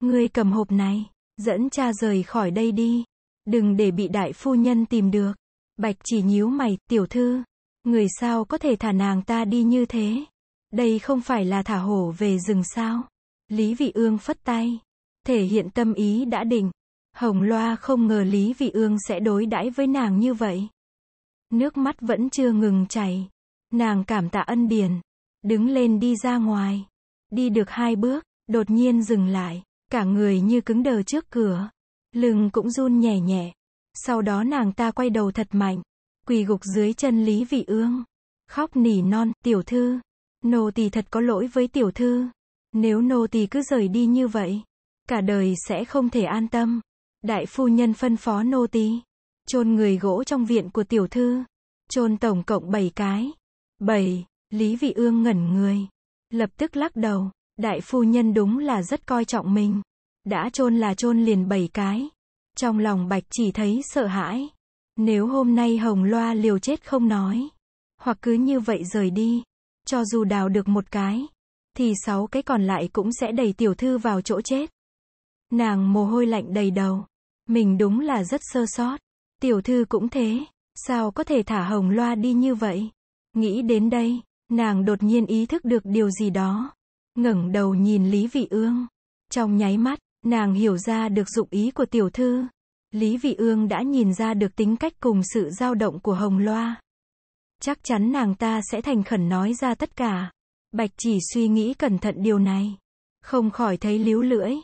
Ngươi cầm hộp này, dẫn cha rời khỏi đây đi. Đừng để bị đại phu nhân tìm được. Bạch chỉ nhíu mày, tiểu thư. Người sao có thể thả nàng ta đi như thế? Đây không phải là thả hổ về rừng sao? Lý vị ương phất tay. Thể hiện tâm ý đã định. Hồng loa không ngờ Lý vị ương sẽ đối đãi với nàng như vậy. Nước mắt vẫn chưa ngừng chảy. Nàng cảm tạ ân điển, đứng lên đi ra ngoài. Đi được hai bước, đột nhiên dừng lại, cả người như cứng đờ trước cửa. Lưng cũng run nhẹ nhẹ. Sau đó nàng ta quay đầu thật mạnh, quỳ gục dưới chân Lý Vị Ương. Khóc nỉ non, tiểu thư. Nô tỳ thật có lỗi với tiểu thư. Nếu nô tỳ cứ rời đi như vậy, cả đời sẽ không thể an tâm. Đại phu nhân phân phó nô tỳ chôn người gỗ trong viện của tiểu thư. chôn tổng cộng 7 cái. 7. Lý Vị Ương ngẩn người, lập tức lắc đầu, đại phu nhân đúng là rất coi trọng mình, đã chôn là chôn liền bảy cái. Trong lòng Bạch chỉ thấy sợ hãi, nếu hôm nay Hồng Loa liều chết không nói, hoặc cứ như vậy rời đi, cho dù đào được một cái, thì sáu cái còn lại cũng sẽ đẩy tiểu thư vào chỗ chết. Nàng mồ hôi lạnh đầy đầu, mình đúng là rất sơ sót, tiểu thư cũng thế, sao có thể thả Hồng Loa đi như vậy? Nghĩ đến đây, nàng đột nhiên ý thức được điều gì đó. ngẩng đầu nhìn Lý Vị Ương. Trong nháy mắt, nàng hiểu ra được dụng ý của tiểu thư. Lý Vị Ương đã nhìn ra được tính cách cùng sự dao động của Hồng Loa. Chắc chắn nàng ta sẽ thành khẩn nói ra tất cả. Bạch chỉ suy nghĩ cẩn thận điều này. Không khỏi thấy líu lưỡi.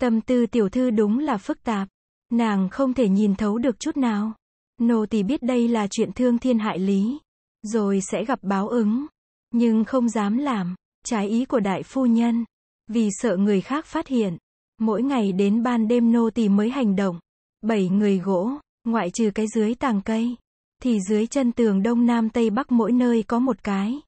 Tâm tư tiểu thư đúng là phức tạp. Nàng không thể nhìn thấu được chút nào. Nô tỳ biết đây là chuyện thương thiên hại lý rồi sẽ gặp báo ứng. Nhưng không dám làm, trái ý của đại phu nhân, vì sợ người khác phát hiện. Mỗi ngày đến ban đêm nô tỳ mới hành động. Bảy người gỗ, ngoại trừ cái dưới tàng cây, thì dưới chân tường đông nam tây bắc mỗi nơi có một cái.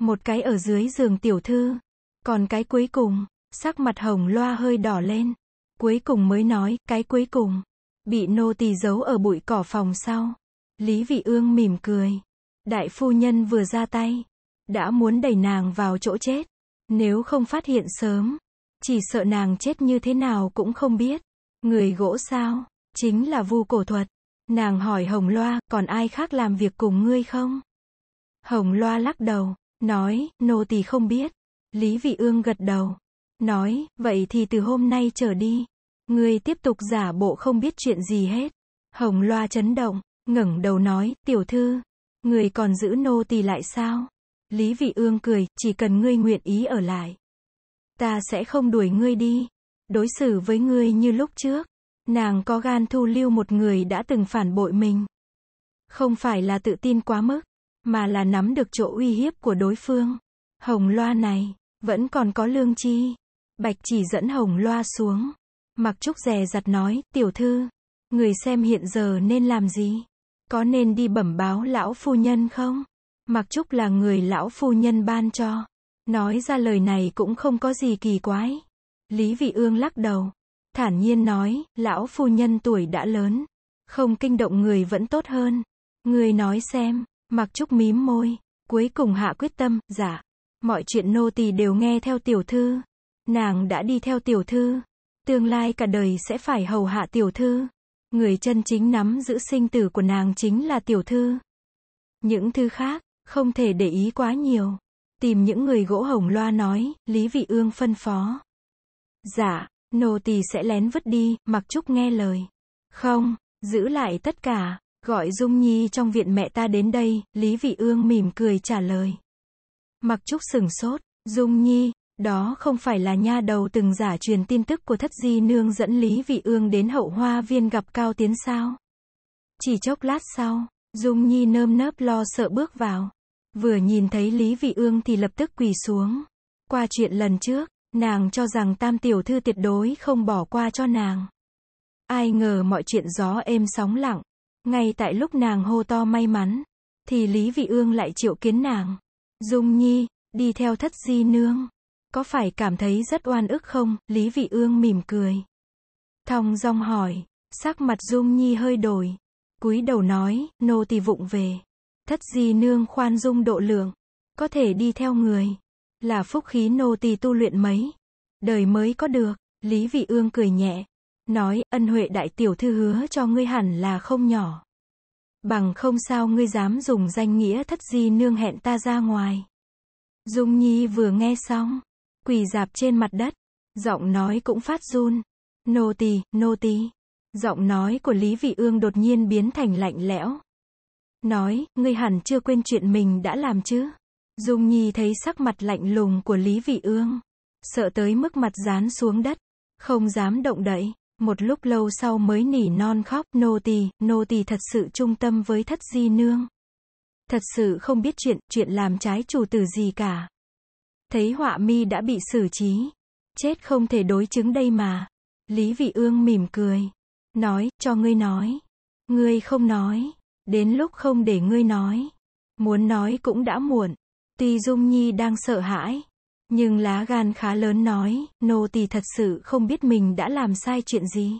Một cái ở dưới giường tiểu thư, còn cái cuối cùng, sắc mặt hồng loa hơi đỏ lên. Cuối cùng mới nói, cái cuối cùng, bị nô tỳ giấu ở bụi cỏ phòng sau. Lý Vị Ương mỉm cười. Đại phu nhân vừa ra tay, đã muốn đẩy nàng vào chỗ chết. Nếu không phát hiện sớm, chỉ sợ nàng chết như thế nào cũng không biết. Người gỗ sao, chính là vu cổ thuật. Nàng hỏi Hồng Loa, còn ai khác làm việc cùng ngươi không? Hồng Loa lắc đầu, nói, nô tỳ không biết. Lý Vị Ương gật đầu, nói, vậy thì từ hôm nay trở đi, ngươi tiếp tục giả bộ không biết chuyện gì hết. Hồng Loa chấn động, ngẩng đầu nói, tiểu thư, Người còn giữ nô tỳ lại sao? Lý Vị Ương cười, chỉ cần ngươi nguyện ý ở lại. Ta sẽ không đuổi ngươi đi. Đối xử với ngươi như lúc trước. Nàng có gan thu lưu một người đã từng phản bội mình. Không phải là tự tin quá mức, mà là nắm được chỗ uy hiếp của đối phương. Hồng loa này, vẫn còn có lương chi. Bạch chỉ dẫn hồng loa xuống. Mặc trúc rè giặt nói, tiểu thư, người xem hiện giờ nên làm gì? Có nên đi bẩm báo lão phu nhân không? Mặc Trúc là người lão phu nhân ban cho. Nói ra lời này cũng không có gì kỳ quái. Lý Vị Ương lắc đầu. Thản nhiên nói, lão phu nhân tuổi đã lớn. Không kinh động người vẫn tốt hơn. Người nói xem, Mặc Trúc mím môi. Cuối cùng hạ quyết tâm, giả. Dạ. Mọi chuyện nô tỳ đều nghe theo tiểu thư. Nàng đã đi theo tiểu thư. Tương lai cả đời sẽ phải hầu hạ tiểu thư. Người chân chính nắm giữ sinh tử của nàng chính là tiểu thư. Những thứ khác, không thể để ý quá nhiều. Tìm những người gỗ hồng loa nói, Lý Vị Ương phân phó. Dạ, nô tỳ sẽ lén vứt đi, mặc trúc nghe lời. Không, giữ lại tất cả, gọi Dung Nhi trong viện mẹ ta đến đây, Lý Vị Ương mỉm cười trả lời. Mặc trúc sừng sốt, Dung Nhi, đó không phải là nha đầu từng giả truyền tin tức của thất di nương dẫn Lý Vị Ương đến hậu hoa viên gặp Cao Tiến sao. Chỉ chốc lát sau, Dung Nhi nơm nớp lo sợ bước vào. Vừa nhìn thấy Lý Vị Ương thì lập tức quỳ xuống. Qua chuyện lần trước, nàng cho rằng tam tiểu thư tuyệt đối không bỏ qua cho nàng. Ai ngờ mọi chuyện gió êm sóng lặng. Ngay tại lúc nàng hô to may mắn, thì Lý Vị Ương lại triệu kiến nàng. Dung Nhi, đi theo thất di nương. Có phải cảm thấy rất oan ức không? Lý Vị Ương mỉm cười. Thong dong hỏi, sắc mặt Dung Nhi hơi đổi. cúi đầu nói, nô tỳ vụng về. Thất di nương khoan dung độ lượng. Có thể đi theo người. Là phúc khí nô tỳ tu luyện mấy. Đời mới có được. Lý Vị Ương cười nhẹ. Nói, ân huệ đại tiểu thư hứa cho ngươi hẳn là không nhỏ. Bằng không sao ngươi dám dùng danh nghĩa thất di nương hẹn ta ra ngoài. Dung Nhi vừa nghe xong, quỳ dạp trên mặt đất. Giọng nói cũng phát run. Nô tỳ, nô tỳ. Giọng nói của Lý Vị Ương đột nhiên biến thành lạnh lẽo. Nói, ngươi hẳn chưa quên chuyện mình đã làm chứ? Dung Nhi thấy sắc mặt lạnh lùng của Lý Vị Ương. Sợ tới mức mặt dán xuống đất. Không dám động đậy. Một lúc lâu sau mới nỉ non khóc, nô tỳ, nô tỳ thật sự trung tâm với thất di nương. Thật sự không biết chuyện, chuyện làm trái chủ tử gì cả. Thấy họa mi đã bị xử trí. Chết không thể đối chứng đây mà. Lý Vị Ương mỉm cười. Nói, cho ngươi nói. Ngươi không nói. Đến lúc không để ngươi nói. Muốn nói cũng đã muộn. Tuy Dung Nhi đang sợ hãi. Nhưng lá gan khá lớn nói, nô tỳ thật sự không biết mình đã làm sai chuyện gì.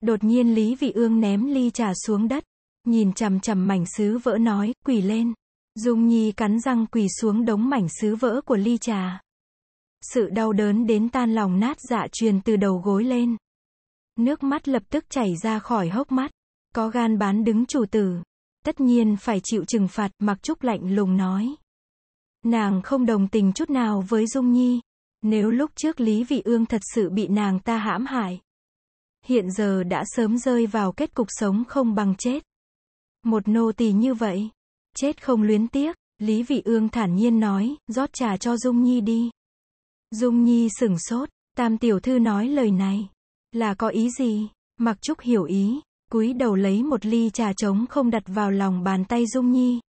Đột nhiên Lý Vị Ương ném ly trà xuống đất, nhìn chằm chằm mảnh sứ vỡ nói, quỳ lên. Dung Nhi cắn răng quỳ xuống đống mảnh sứ vỡ của ly trà. Sự đau đớn đến tan lòng nát dạ truyền từ đầu gối lên. Nước mắt lập tức chảy ra khỏi hốc mắt. Có gan bán đứng chủ tử. Tất nhiên phải chịu trừng phạt, mặc trúc lạnh lùng nói. Nàng không đồng tình chút nào với Dung Nhi. Nếu lúc trước Lý Vị Ương thật sự bị nàng ta hãm hại. Hiện giờ đã sớm rơi vào kết cục sống không bằng chết. Một nô tỳ như vậy chết không luyến tiếc. Lý Vị Ương thản nhiên nói, rót trà cho Dung Nhi đi. Dung Nhi sững sốt, Tam tiểu thư nói lời này là có ý gì? Mặc Trúc hiểu ý, cúi đầu lấy một ly trà trống không đặt vào lòng bàn tay Dung Nhi.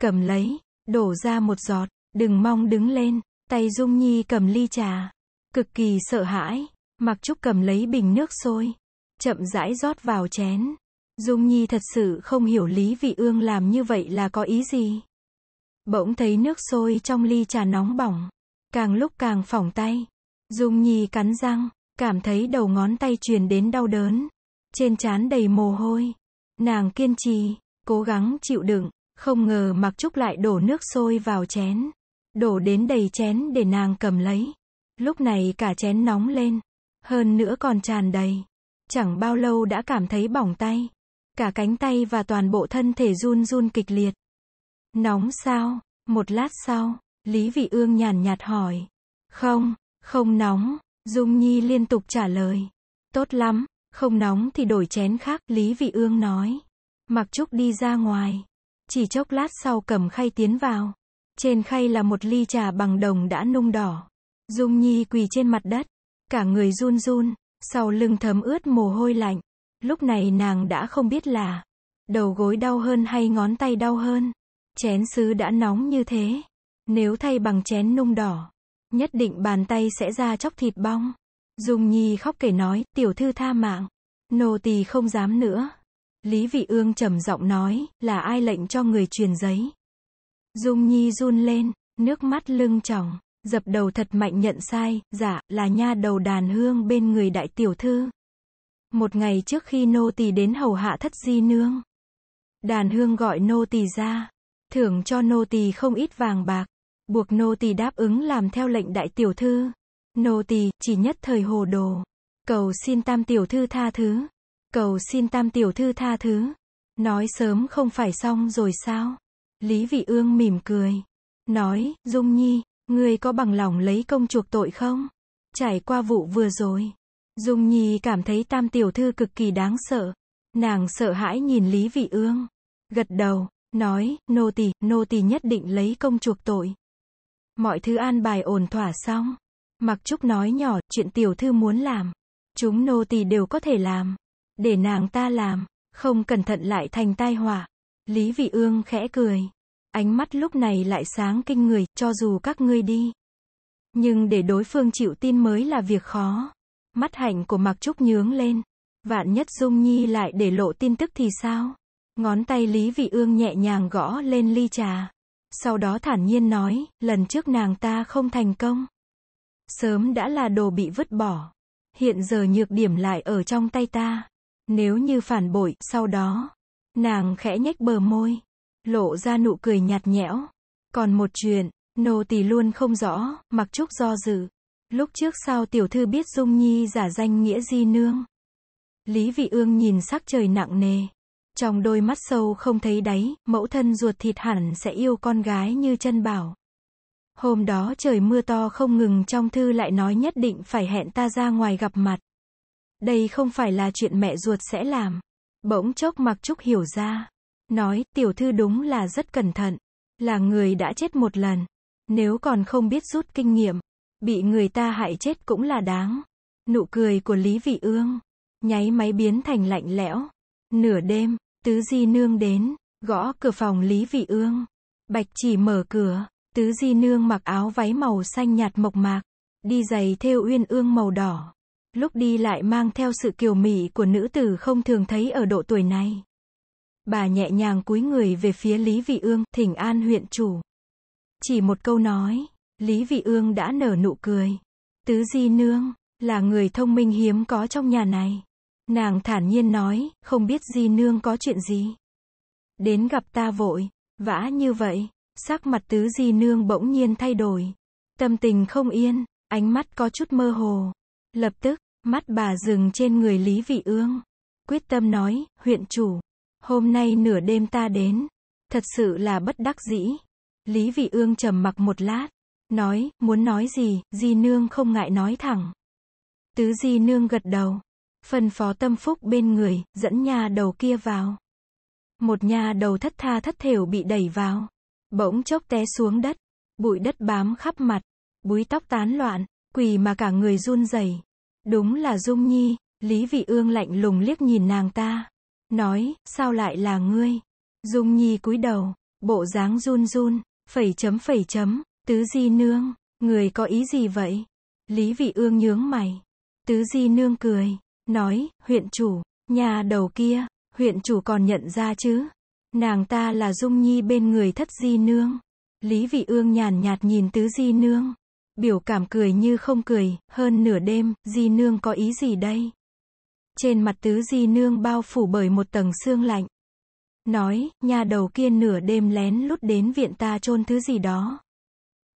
Cầm lấy, đổ ra một giọt, đừng mong đứng lên, tay Dung Nhi cầm ly trà, cực kỳ sợ hãi, Mặc Trúc cầm lấy bình nước sôi, chậm rãi rót vào chén. Dung Nhi thật sự không hiểu Lý Vị Ương làm như vậy là có ý gì. Bỗng thấy nước sôi trong ly trà nóng bỏng, càng lúc càng phỏng tay. Dung Nhi cắn răng, cảm thấy đầu ngón tay truyền đến đau đớn, trên trán đầy mồ hôi. Nàng kiên trì, cố gắng chịu đựng, không ngờ Mặc Trúc lại đổ nước sôi vào chén, đổ đến đầy chén để nàng cầm lấy. Lúc này cả chén nóng lên, hơn nữa còn tràn đầy. Chẳng bao lâu đã cảm thấy bỏng tay. Cả cánh tay và toàn bộ thân thể run run kịch liệt. Nóng sao? Một lát sau, Lý Vị Ương nhàn nhạt hỏi. Không, không nóng, Dung Nhi liên tục trả lời. Tốt lắm, không nóng thì đổi chén khác, Lý Vị Ương nói. Mặc Trúc đi ra ngoài. Chỉ chốc lát sau cầm khay tiến vào. Trên khay là một ly trà bằng đồng đã nung đỏ. Dung Nhi quỳ trên mặt đất. Cả người run run, sau lưng thấm ướt mồ hôi lạnh. Lúc này nàng đã không biết là đầu gối đau hơn hay ngón tay đau hơn. Chén sứ đã nóng như thế. Nếu thay bằng chén nung đỏ, nhất định bàn tay sẽ ra chóc thịt bong. Dung Nhi khóc kể nói, tiểu thư tha mạng. Nô tỳ không dám nữa. Lý Vị Ương trầm giọng nói, là ai lệnh cho người truyền giấy. Dung Nhi run lên, nước mắt lưng tròng, dập đầu thật mạnh nhận sai, dạ, là nha đầu đàn hương bên người đại tiểu thư. Một ngày trước khi nô tỳ đến hầu hạ thất di nương, đàn hương gọi nô tỳ ra, thưởng cho nô tỳ không ít vàng bạc, buộc nô tỳ đáp ứng làm theo lệnh đại tiểu thư. Nô tỳ chỉ nhất thời hồ đồ, cầu xin tam tiểu thư tha thứ, cầu xin tam tiểu thư tha thứ. Nói sớm không phải xong rồi sao? Lý Vị Ương mỉm cười, nói, Dung Nhi, ngươi có bằng lòng lấy công chuộc tội không? Trải qua vụ vừa rồi, Dung Nhi cảm thấy tam tiểu thư cực kỳ đáng sợ. Nàng sợ hãi nhìn Lý Vị Ương. Gật đầu, nói, nô tỳ, nô tỳ nhất định lấy công chuộc tội. Mọi thứ an bài ổn thỏa xong. Mặc Trúc nói nhỏ, chuyện tiểu thư muốn làm. Chúng nô tỳ đều có thể làm. Để nàng ta làm, không cẩn thận lại thành tai họa. Lý Vị Ương khẽ cười. Ánh mắt lúc này lại sáng kinh người, cho dù các ngươi đi. Nhưng để đối phương chịu tin mới là việc khó. Mắt hạnh của Mạc Trúc nhướng lên. Vạn nhất Dung Nhi lại để lộ tin tức thì sao? Ngón tay Lý Vị Ương nhẹ nhàng gõ lên ly trà. Sau đó thản nhiên nói, lần trước nàng ta không thành công. Sớm đã là đồ bị vứt bỏ. Hiện giờ nhược điểm lại ở trong tay ta. Nếu như phản bội, sau đó, nàng khẽ nhếch bờ môi, lộ ra nụ cười nhạt nhẽo. Còn một chuyện, nô tỳ luôn không rõ, mặc Chúc do dự. Lúc trước sao tiểu thư biết Dung Nhi giả danh nghĩa di nương? Lý Vị Ương nhìn sắc trời nặng nề. Trong đôi mắt sâu không thấy đáy, mẫu thân ruột thịt hẳn sẽ yêu con gái như chân bảo. Hôm đó trời mưa to không ngừng trong thư lại nói nhất định phải hẹn ta ra ngoài gặp mặt. Đây không phải là chuyện mẹ ruột sẽ làm. Bỗng chốc mặc Trúc hiểu ra. Nói, tiểu thư đúng là rất cẩn thận. Là người đã chết một lần. Nếu còn không biết rút kinh nghiệm, bị người ta hại chết cũng là đáng. Nụ cười của Lý Vị Ương, nháy máy biến thành lạnh lẽo. Nửa đêm, Tứ Di Nương đến, gõ cửa phòng Lý Vị Ương. Bạch chỉ mở cửa, Tứ Di Nương mặc áo váy màu xanh nhạt mộc mạc, đi giày theo uyên ương màu đỏ. Lúc đi lại mang theo sự kiều mị của nữ tử không thường thấy ở độ tuổi này. Bà nhẹ nhàng cúi người về phía Lý Vị Ương, thỉnh an huyện chủ. Chỉ một câu nói, Lý Vị Ương đã nở nụ cười. Tứ Di Nương, là người thông minh hiếm có trong nhà này. Nàng thản nhiên nói, không biết Di Nương có chuyện gì. Đến gặp ta vội, vã như vậy, sắc mặt Tứ Di Nương bỗng nhiên thay đổi. Tâm tình không yên, ánh mắt có chút mơ hồ. Lập tức, mắt bà dừng trên người Lý Vị Ương. Quyết tâm nói, huyện chủ, hôm nay nửa đêm ta đến. Thật sự là bất đắc dĩ. Lý Vị Ương trầm mặc một lát, Nói, muốn nói gì, di nương không ngại nói thẳng. Tứ di nương gật đầu. Phần phó tâm phúc bên người, dẫn nhà đầu kia vào. Một nhà đầu thất tha thất thểu bị đẩy vào. Bỗng chốc té xuống đất. Bụi đất bám khắp mặt. Búi tóc tán loạn. Quỳ mà cả người run rẩy. Đúng là Dung Nhi. Lý Vị Ương lạnh lùng liếc nhìn nàng ta. Nói, sao lại là ngươi? Dung Nhi cúi đầu. Bộ dáng run run. Phẩy chấm phẩy chấm. Tứ di nương, người có ý gì vậy? Lý vị ương nhướng mày. Tứ di nương cười, nói, huyện chủ, nhà đầu kia, huyện chủ còn nhận ra chứ? Nàng ta là Dung Nhi bên người thất di nương. Lý vị ương nhàn nhạt nhìn tứ di nương. Biểu cảm cười như không cười, hơn nửa đêm, di nương có ý gì đây? Trên mặt tứ di nương bao phủ bởi một tầng sương lạnh. Nói, nhà đầu kia nửa đêm lén lút đến viện ta chôn thứ gì đó.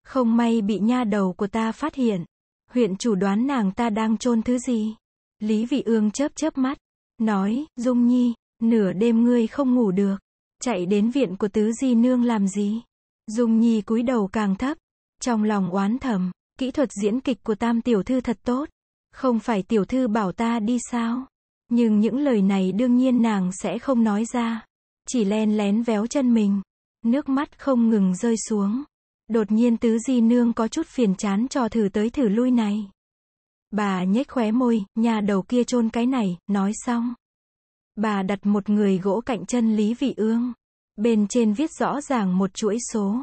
Không may bị nha đầu của ta phát hiện. Huyện chủ đoán nàng ta đang chôn thứ gì? Lý Vị Ương chớp chớp mắt, nói, Dung Nhi, nửa đêm ngươi không ngủ được, chạy đến viện của Tứ Di Nương làm gì? Dung Nhi cúi đầu càng thấp, trong lòng oán thầm, kỹ thuật diễn kịch của Tam Tiểu Thư thật tốt. Không phải Tiểu Thư bảo ta đi sao? Nhưng những lời này đương nhiên nàng sẽ không nói ra. Chỉ len lén véo chân mình. Nước mắt không ngừng rơi xuống. Đột nhiên tứ di nương có chút phiền chán cho thử tới thử lui này. Bà nhếch khóe môi, nhà đầu kia chôn cái này, nói xong. Bà đặt một người gỗ cạnh chân Lý Vị Ương. Bên trên viết rõ ràng một chuỗi số.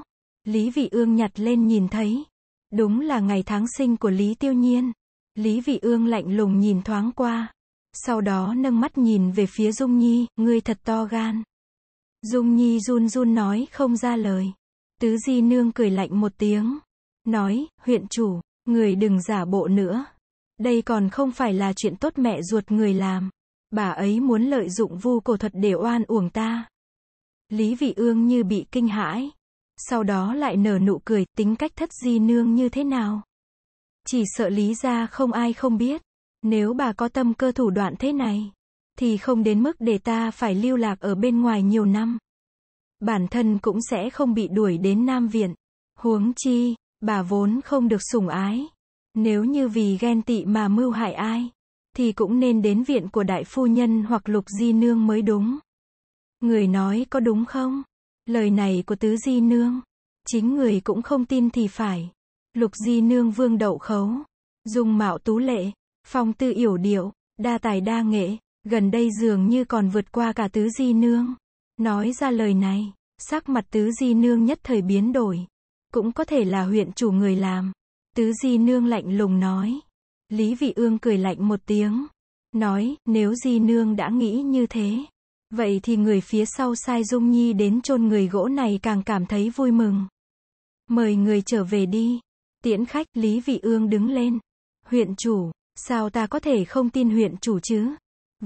Lý Vị Ương nhặt lên nhìn thấy. Đúng là ngày tháng sinh của Lý Tiêu Nhiên. Lý Vị Ương lạnh lùng nhìn thoáng qua. Sau đó nâng mắt nhìn về phía Dung Nhi, ngươi thật to gan. Dung Nhi run run nói không ra lời. Tứ Di Nương cười lạnh một tiếng. Nói, huyện chủ, người đừng giả bộ nữa. Đây còn không phải là chuyện tốt mẹ ruột người làm. Bà ấy muốn lợi dụng vu cổ thuật để oan uổng ta. Lý Vị Ương như bị kinh hãi. Sau đó lại nở nụ cười tính cách thất di nương như thế nào. Chỉ sợ lý gia không ai không biết. Nếu bà có tâm cơ thủ đoạn thế này, thì không đến mức để ta phải lưu lạc ở bên ngoài nhiều năm bản thân cũng sẽ không bị đuổi đến Nam Viện. Huống chi, bà vốn không được sủng ái. Nếu như vì ghen tị mà mưu hại ai, thì cũng nên đến viện của đại phu nhân hoặc lục di nương mới đúng. Người nói có đúng không? Lời này của tứ di nương. Chính người cũng không tin thì phải. Lục di nương vương đậu khấu. Dung mạo tú lệ. Phong tư yểu điệu. Đa tài đa nghệ. Gần đây dường như còn vượt qua cả tứ di nương. Nói ra lời này, sắc mặt tứ di nương nhất thời biến đổi. Cũng có thể là huyện chủ người làm. Tứ di nương lạnh lùng nói. Lý vị ương cười lạnh một tiếng. Nói, nếu di nương đã nghĩ như thế. Vậy thì người phía sau sai Dung Nhi đến chôn người gỗ này càng cảm thấy vui mừng. Mời người trở về đi. Tiễn khách, Lý Vị Ương đứng lên. Huyện chủ, sao ta có thể không tin huyện chủ chứ?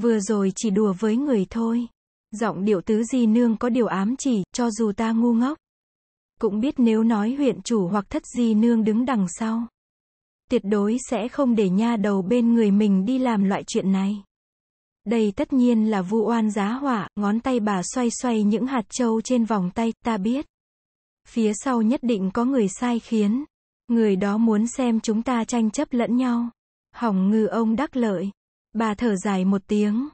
Vừa rồi chỉ đùa với người thôi. Giọng điệu tứ di nương có điều ám chỉ, cho dù ta ngu ngốc. Cũng biết nếu nói huyện chủ hoặc thất di nương đứng đằng sau. Tuyệt đối sẽ không để nha đầu bên người mình đi làm loại chuyện này. Đây tất nhiên là vu oan giá họa, ngón tay bà xoay xoay những hạt trâu trên vòng tay, ta biết. Phía sau nhất định có người sai khiến. Người đó muốn xem chúng ta tranh chấp lẫn nhau. Hỏng ngư ông đắc lợi. Bà thở dài một tiếng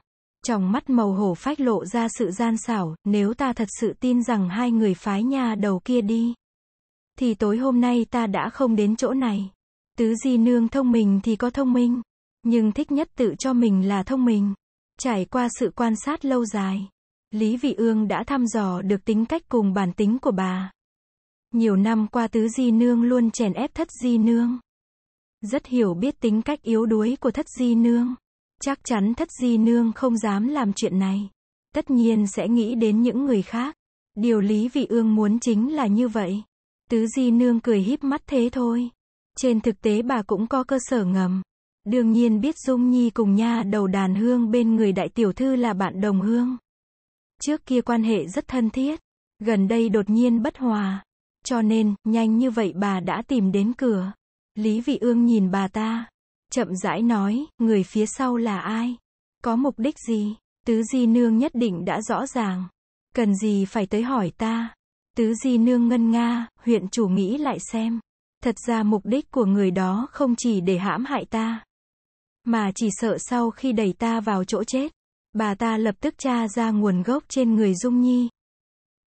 trong mắt màu hổ phách lộ ra sự gian xảo, nếu ta thật sự tin rằng hai người phái nhà đầu kia đi, thì tối hôm nay ta đã không đến chỗ này. Tứ di nương thông minh thì có thông minh, nhưng thích nhất tự cho mình là thông minh. Trải qua sự quan sát lâu dài, Lý Vị Ương đã thăm dò được tính cách cùng bản tính của bà. Nhiều năm qua tứ di nương luôn chèn ép thất di nương. Rất hiểu biết tính cách yếu đuối của thất di nương. Chắc chắn thất di nương không dám làm chuyện này. Tất nhiên sẽ nghĩ đến những người khác. Điều Lý Vị Ương muốn chính là như vậy. Tứ di nương cười híp mắt thế thôi. Trên thực tế bà cũng có cơ sở ngầm. Đương nhiên biết Dung Nhi cùng nha đầu đàn hương bên người đại tiểu thư là bạn đồng hương. Trước kia quan hệ rất thân thiết. Gần đây đột nhiên bất hòa. Cho nên, nhanh như vậy bà đã tìm đến cửa. Lý Vị Ương nhìn bà ta chậm rãi nói, người phía sau là ai? Có mục đích gì? Tứ Di Nương nhất định đã rõ ràng. Cần gì phải tới hỏi ta? Tứ Di Nương ngân nga, huyện chủ nghĩ lại xem. Thật ra mục đích của người đó không chỉ để hãm hại ta, mà chỉ sợ sau khi đẩy ta vào chỗ chết, bà ta lập tức tra ra nguồn gốc trên người Dung Nhi,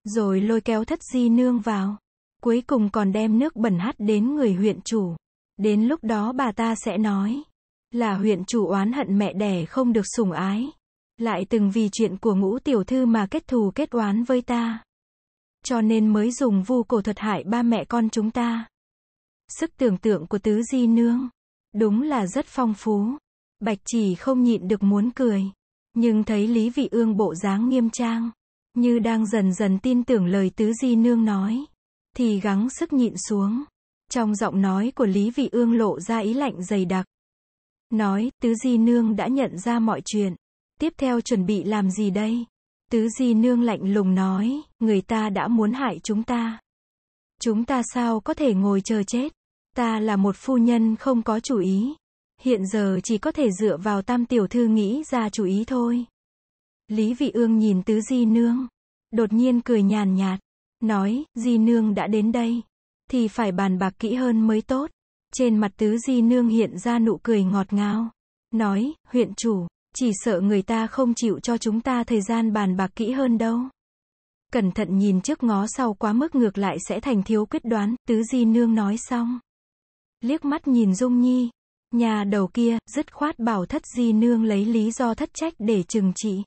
rồi lôi kéo thất di nương vào, cuối cùng còn đem nước bẩn hắt đến người huyện chủ. Đến lúc đó bà ta sẽ nói là huyện chủ oán hận mẹ đẻ không được sủng ái, lại từng vì chuyện của ngũ tiểu thư mà kết thù kết oán với ta. Cho nên mới dùng vu cổ thuật hại ba mẹ con chúng ta. Sức tưởng tượng của tứ di nương, đúng là rất phong phú. Bạch chỉ không nhịn được muốn cười, nhưng thấy Lý Vị Ương bộ dáng nghiêm trang, như đang dần dần tin tưởng lời tứ di nương nói, thì gắng sức nhịn xuống. Trong giọng nói của Lý Vị Ương lộ ra ý lạnh dày đặc. Nói, Tứ Di Nương đã nhận ra mọi chuyện. Tiếp theo chuẩn bị làm gì đây? Tứ Di Nương lạnh lùng nói, người ta đã muốn hại chúng ta. Chúng ta sao có thể ngồi chờ chết? Ta là một phu nhân không có chủ ý. Hiện giờ chỉ có thể dựa vào tam tiểu thư nghĩ ra chủ ý thôi. Lý Vị Ương nhìn Tứ Di Nương. Đột nhiên cười nhàn nhạt. Nói, Di Nương đã đến đây thì phải bàn bạc kỹ hơn mới tốt. Trên mặt tứ di nương hiện ra nụ cười ngọt ngào. Nói, huyện chủ, chỉ sợ người ta không chịu cho chúng ta thời gian bàn bạc kỹ hơn đâu. Cẩn thận nhìn trước ngó sau quá mức ngược lại sẽ thành thiếu quyết đoán, tứ di nương nói xong. Liếc mắt nhìn Dung Nhi, nhà đầu kia, dứt khoát bảo thất di nương lấy lý do thất trách để trừng trị.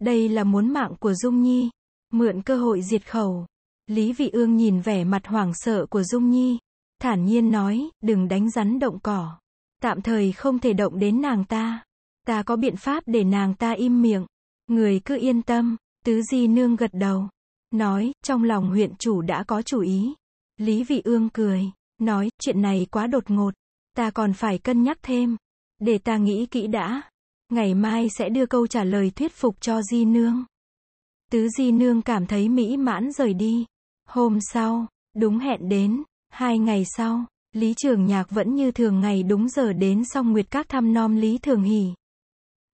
Đây là muốn mạng của Dung Nhi, mượn cơ hội diệt khẩu. Lý Vị Ương nhìn vẻ mặt hoảng sợ của Dung Nhi. Thản nhiên nói, đừng đánh rắn động cỏ. Tạm thời không thể động đến nàng ta. Ta có biện pháp để nàng ta im miệng. Người cứ yên tâm, tứ di nương gật đầu. Nói, trong lòng huyện chủ đã có chủ ý. Lý Vị Ương cười, nói, chuyện này quá đột ngột. Ta còn phải cân nhắc thêm. Để ta nghĩ kỹ đã. Ngày mai sẽ đưa câu trả lời thuyết phục cho di nương. Tứ di nương cảm thấy mỹ mãn rời đi. Hôm sau, đúng hẹn đến, hai ngày sau, Lý Trường Nhạc vẫn như thường ngày đúng giờ đến xong Nguyệt Các thăm nom Lý Thường Hỷ.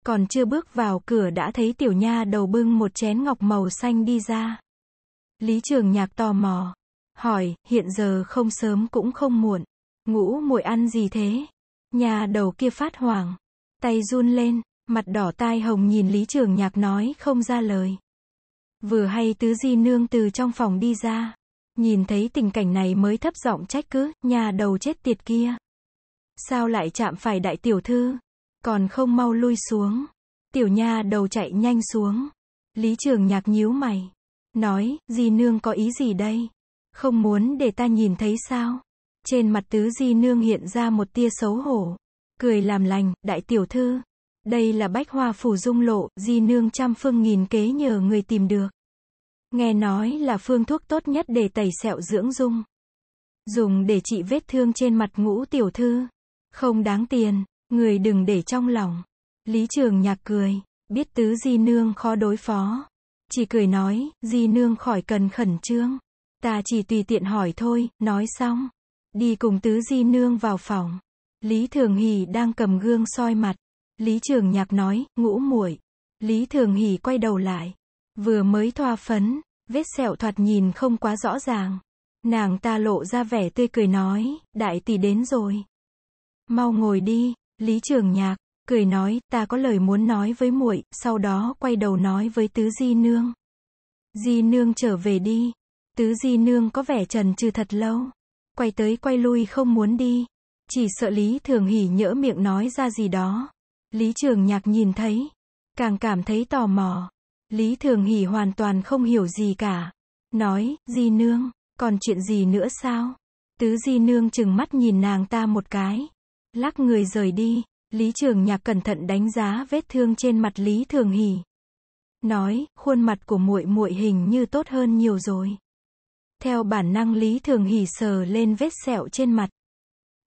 Còn chưa bước vào cửa đã thấy tiểu nha đầu bưng một chén ngọc màu xanh đi ra. Lý Trường Nhạc tò mò, hỏi, hiện giờ không sớm cũng không muộn, ngủ muội ăn gì thế? Nhà đầu kia phát hoảng, tay run lên, mặt đỏ tai hồng nhìn Lý Trường Nhạc nói không ra lời. Vừa hay tứ di nương từ trong phòng đi ra. Nhìn thấy tình cảnh này mới thấp giọng trách cứ, nhà đầu chết tiệt kia. Sao lại chạm phải đại tiểu thư? Còn không mau lui xuống. Tiểu nha đầu chạy nhanh xuống. Lý trường nhạc nhíu mày. Nói, di nương có ý gì đây? Không muốn để ta nhìn thấy sao? Trên mặt tứ di nương hiện ra một tia xấu hổ. Cười làm lành, đại tiểu thư. Đây là bách hoa phủ dung lộ, di nương trăm phương nghìn kế nhờ người tìm được. Nghe nói là phương thuốc tốt nhất để tẩy sẹo dưỡng dung. Dùng để trị vết thương trên mặt ngũ tiểu thư. Không đáng tiền, người đừng để trong lòng. Lý trường nhạc cười, biết tứ di nương khó đối phó. Chỉ cười nói, di nương khỏi cần khẩn trương. Ta chỉ tùy tiện hỏi thôi, nói xong. Đi cùng tứ di nương vào phòng. Lý Thường Hỷ đang cầm gương soi mặt. Lý Trường Nhạc nói, ngũ muội. Lý Thường Hỷ quay đầu lại. Vừa mới thoa phấn, vết sẹo thoạt nhìn không quá rõ ràng. Nàng ta lộ ra vẻ tươi cười nói, đại tỷ đến rồi. Mau ngồi đi, Lý Trường Nhạc, cười nói, ta có lời muốn nói với muội, sau đó quay đầu nói với tứ di nương. Di nương trở về đi. Tứ di nương có vẻ trần trừ thật lâu. Quay tới quay lui không muốn đi. Chỉ sợ Lý Thường Hỷ nhỡ miệng nói ra gì đó. Lý Trường Nhạc nhìn thấy, càng cảm thấy tò mò. Lý Thường Hỷ hoàn toàn không hiểu gì cả. Nói, Di Nương, còn chuyện gì nữa sao? Tứ Di Nương chừng mắt nhìn nàng ta một cái. Lắc người rời đi, Lý Trường Nhạc cẩn thận đánh giá vết thương trên mặt Lý Thường Hỷ. Nói, khuôn mặt của muội muội hình như tốt hơn nhiều rồi. Theo bản năng Lý Thường Hỷ sờ lên vết sẹo trên mặt.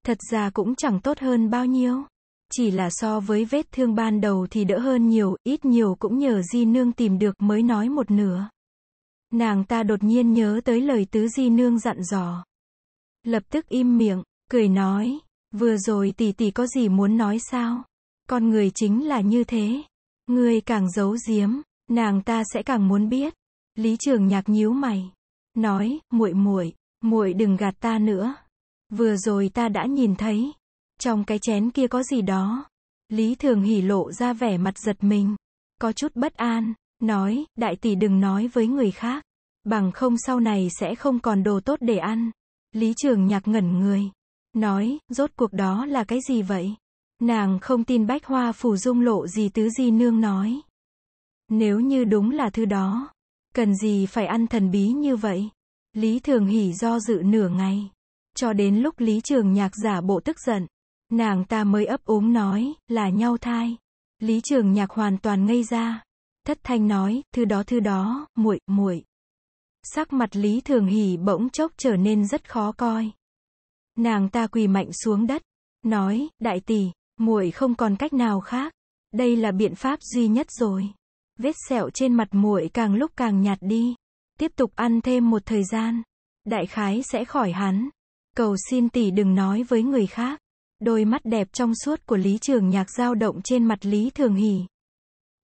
Thật ra cũng chẳng tốt hơn bao nhiêu chỉ là so với vết thương ban đầu thì đỡ hơn nhiều, ít nhiều cũng nhờ Di Nương tìm được mới nói một nửa. Nàng ta đột nhiên nhớ tới lời tứ Di Nương dặn dò. Lập tức im miệng, cười nói, vừa rồi tỷ tỷ có gì muốn nói sao? Con người chính là như thế. Người càng giấu giếm, nàng ta sẽ càng muốn biết. Lý Trường Nhạc nhíu mày, nói, muội muội, muội đừng gạt ta nữa. Vừa rồi ta đã nhìn thấy, trong cái chén kia có gì đó. Lý Thường Hỷ lộ ra vẻ mặt giật mình. Có chút bất an. Nói, đại tỷ đừng nói với người khác. Bằng không sau này sẽ không còn đồ tốt để ăn. Lý Trường Nhạc ngẩn người. Nói, rốt cuộc đó là cái gì vậy? Nàng không tin bách hoa phù dung lộ gì tứ di nương nói. Nếu như đúng là thứ đó, cần gì phải ăn thần bí như vậy? Lý Thường Hỷ do dự nửa ngày. Cho đến lúc Lý Trường Nhạc giả bộ tức giận. Nàng ta mới ấp úng nói, là nhau thai. Lý Trường Nhạc hoàn toàn ngây ra. Thất Thanh nói, thư đó thư đó, muội, muội. Sắc mặt Lý Thường Hỉ bỗng chốc trở nên rất khó coi. Nàng ta quỳ mạnh xuống đất, nói, đại tỷ, muội không còn cách nào khác. Đây là biện pháp duy nhất rồi. Vết sẹo trên mặt muội càng lúc càng nhạt đi. Tiếp tục ăn thêm một thời gian, đại khái sẽ khỏi hắn. Cầu xin tỷ đừng nói với người khác. Đôi mắt đẹp trong suốt của Lý Trường Nhạc dao động trên mặt Lý Thường Hỷ.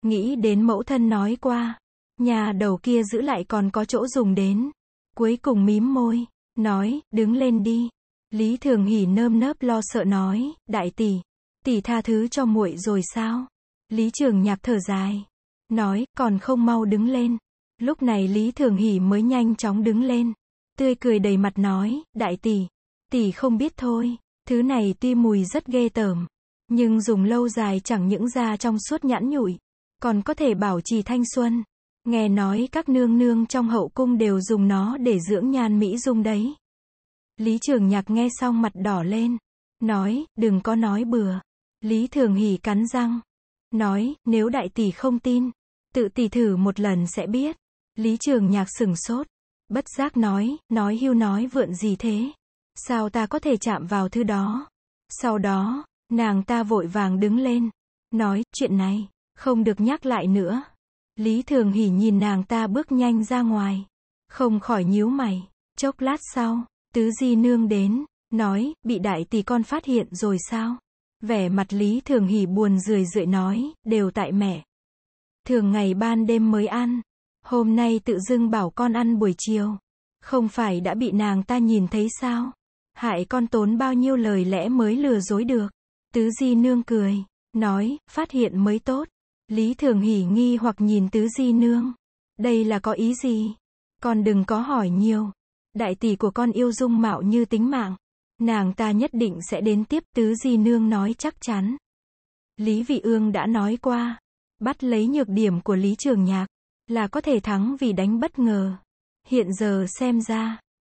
Nghĩ đến mẫu thân nói qua, nhà đầu kia giữ lại còn có chỗ dùng đến. Cuối cùng mím môi, nói, đứng lên đi. Lý Thường Hỷ nơm nớp lo sợ nói, đại tỷ, tỷ tha thứ cho muội rồi sao? Lý Trường Nhạc thở dài, nói, còn không mau đứng lên. Lúc này Lý Thường Hỷ mới nhanh chóng đứng lên, tươi cười đầy mặt nói, đại tỷ, tỷ không biết thôi. Thứ này tuy mùi rất ghê tởm, nhưng dùng lâu dài chẳng những da trong suốt nhẵn nhụi, còn có thể bảo trì thanh xuân. Nghe nói các nương nương trong hậu cung đều dùng nó để dưỡng nhan mỹ dung đấy. Lý Trường Nhạc nghe xong mặt đỏ lên, nói, đừng có nói bừa. Lý Thường Hỉ cắn răng, nói, nếu đại tỷ không tin, tự tỷ thử một lần sẽ biết. Lý Trường Nhạc sừng sốt, bất giác nói, nói hưu nói vượn gì thế. Sao ta có thể chạm vào thư đó? Sau đó, nàng ta vội vàng đứng lên, nói, chuyện này, không được nhắc lại nữa. Lý Thường Hỷ nhìn nàng ta bước nhanh ra ngoài, không khỏi nhíu mày. Chốc lát sau, Tứ Di Nương đến, nói, bị đại tỷ con phát hiện rồi sao? Vẻ mặt Lý Thường Hỷ buồn rười rượi nói, đều tại mẹ. Thường ngày ban đêm mới ăn, hôm nay tự dưng bảo con ăn buổi chiều. Không phải đã bị nàng ta nhìn thấy sao? hại con tốn bao nhiêu lời lẽ mới lừa dối được. Tứ Di Nương cười, nói, phát hiện mới tốt. Lý Thường Hỷ nghi hoặc nhìn Tứ Di Nương. Đây là có ý gì? Con đừng có hỏi nhiều. Đại tỷ của con yêu dung mạo như tính mạng. Nàng ta nhất định sẽ đến tiếp Tứ Di Nương nói chắc chắn. Lý Vị Ương đã nói qua. Bắt lấy nhược điểm của Lý Trường Nhạc là có thể thắng vì đánh bất ngờ. Hiện giờ xem ra,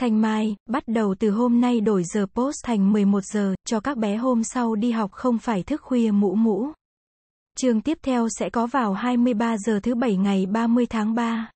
Thanh Mai, bắt đầu từ hôm nay đổi giờ post thành 11 giờ, cho các bé hôm sau đi học không phải thức khuya mũ mũ. Trường tiếp theo sẽ có vào 23 giờ thứ bảy ngày 30 tháng 3.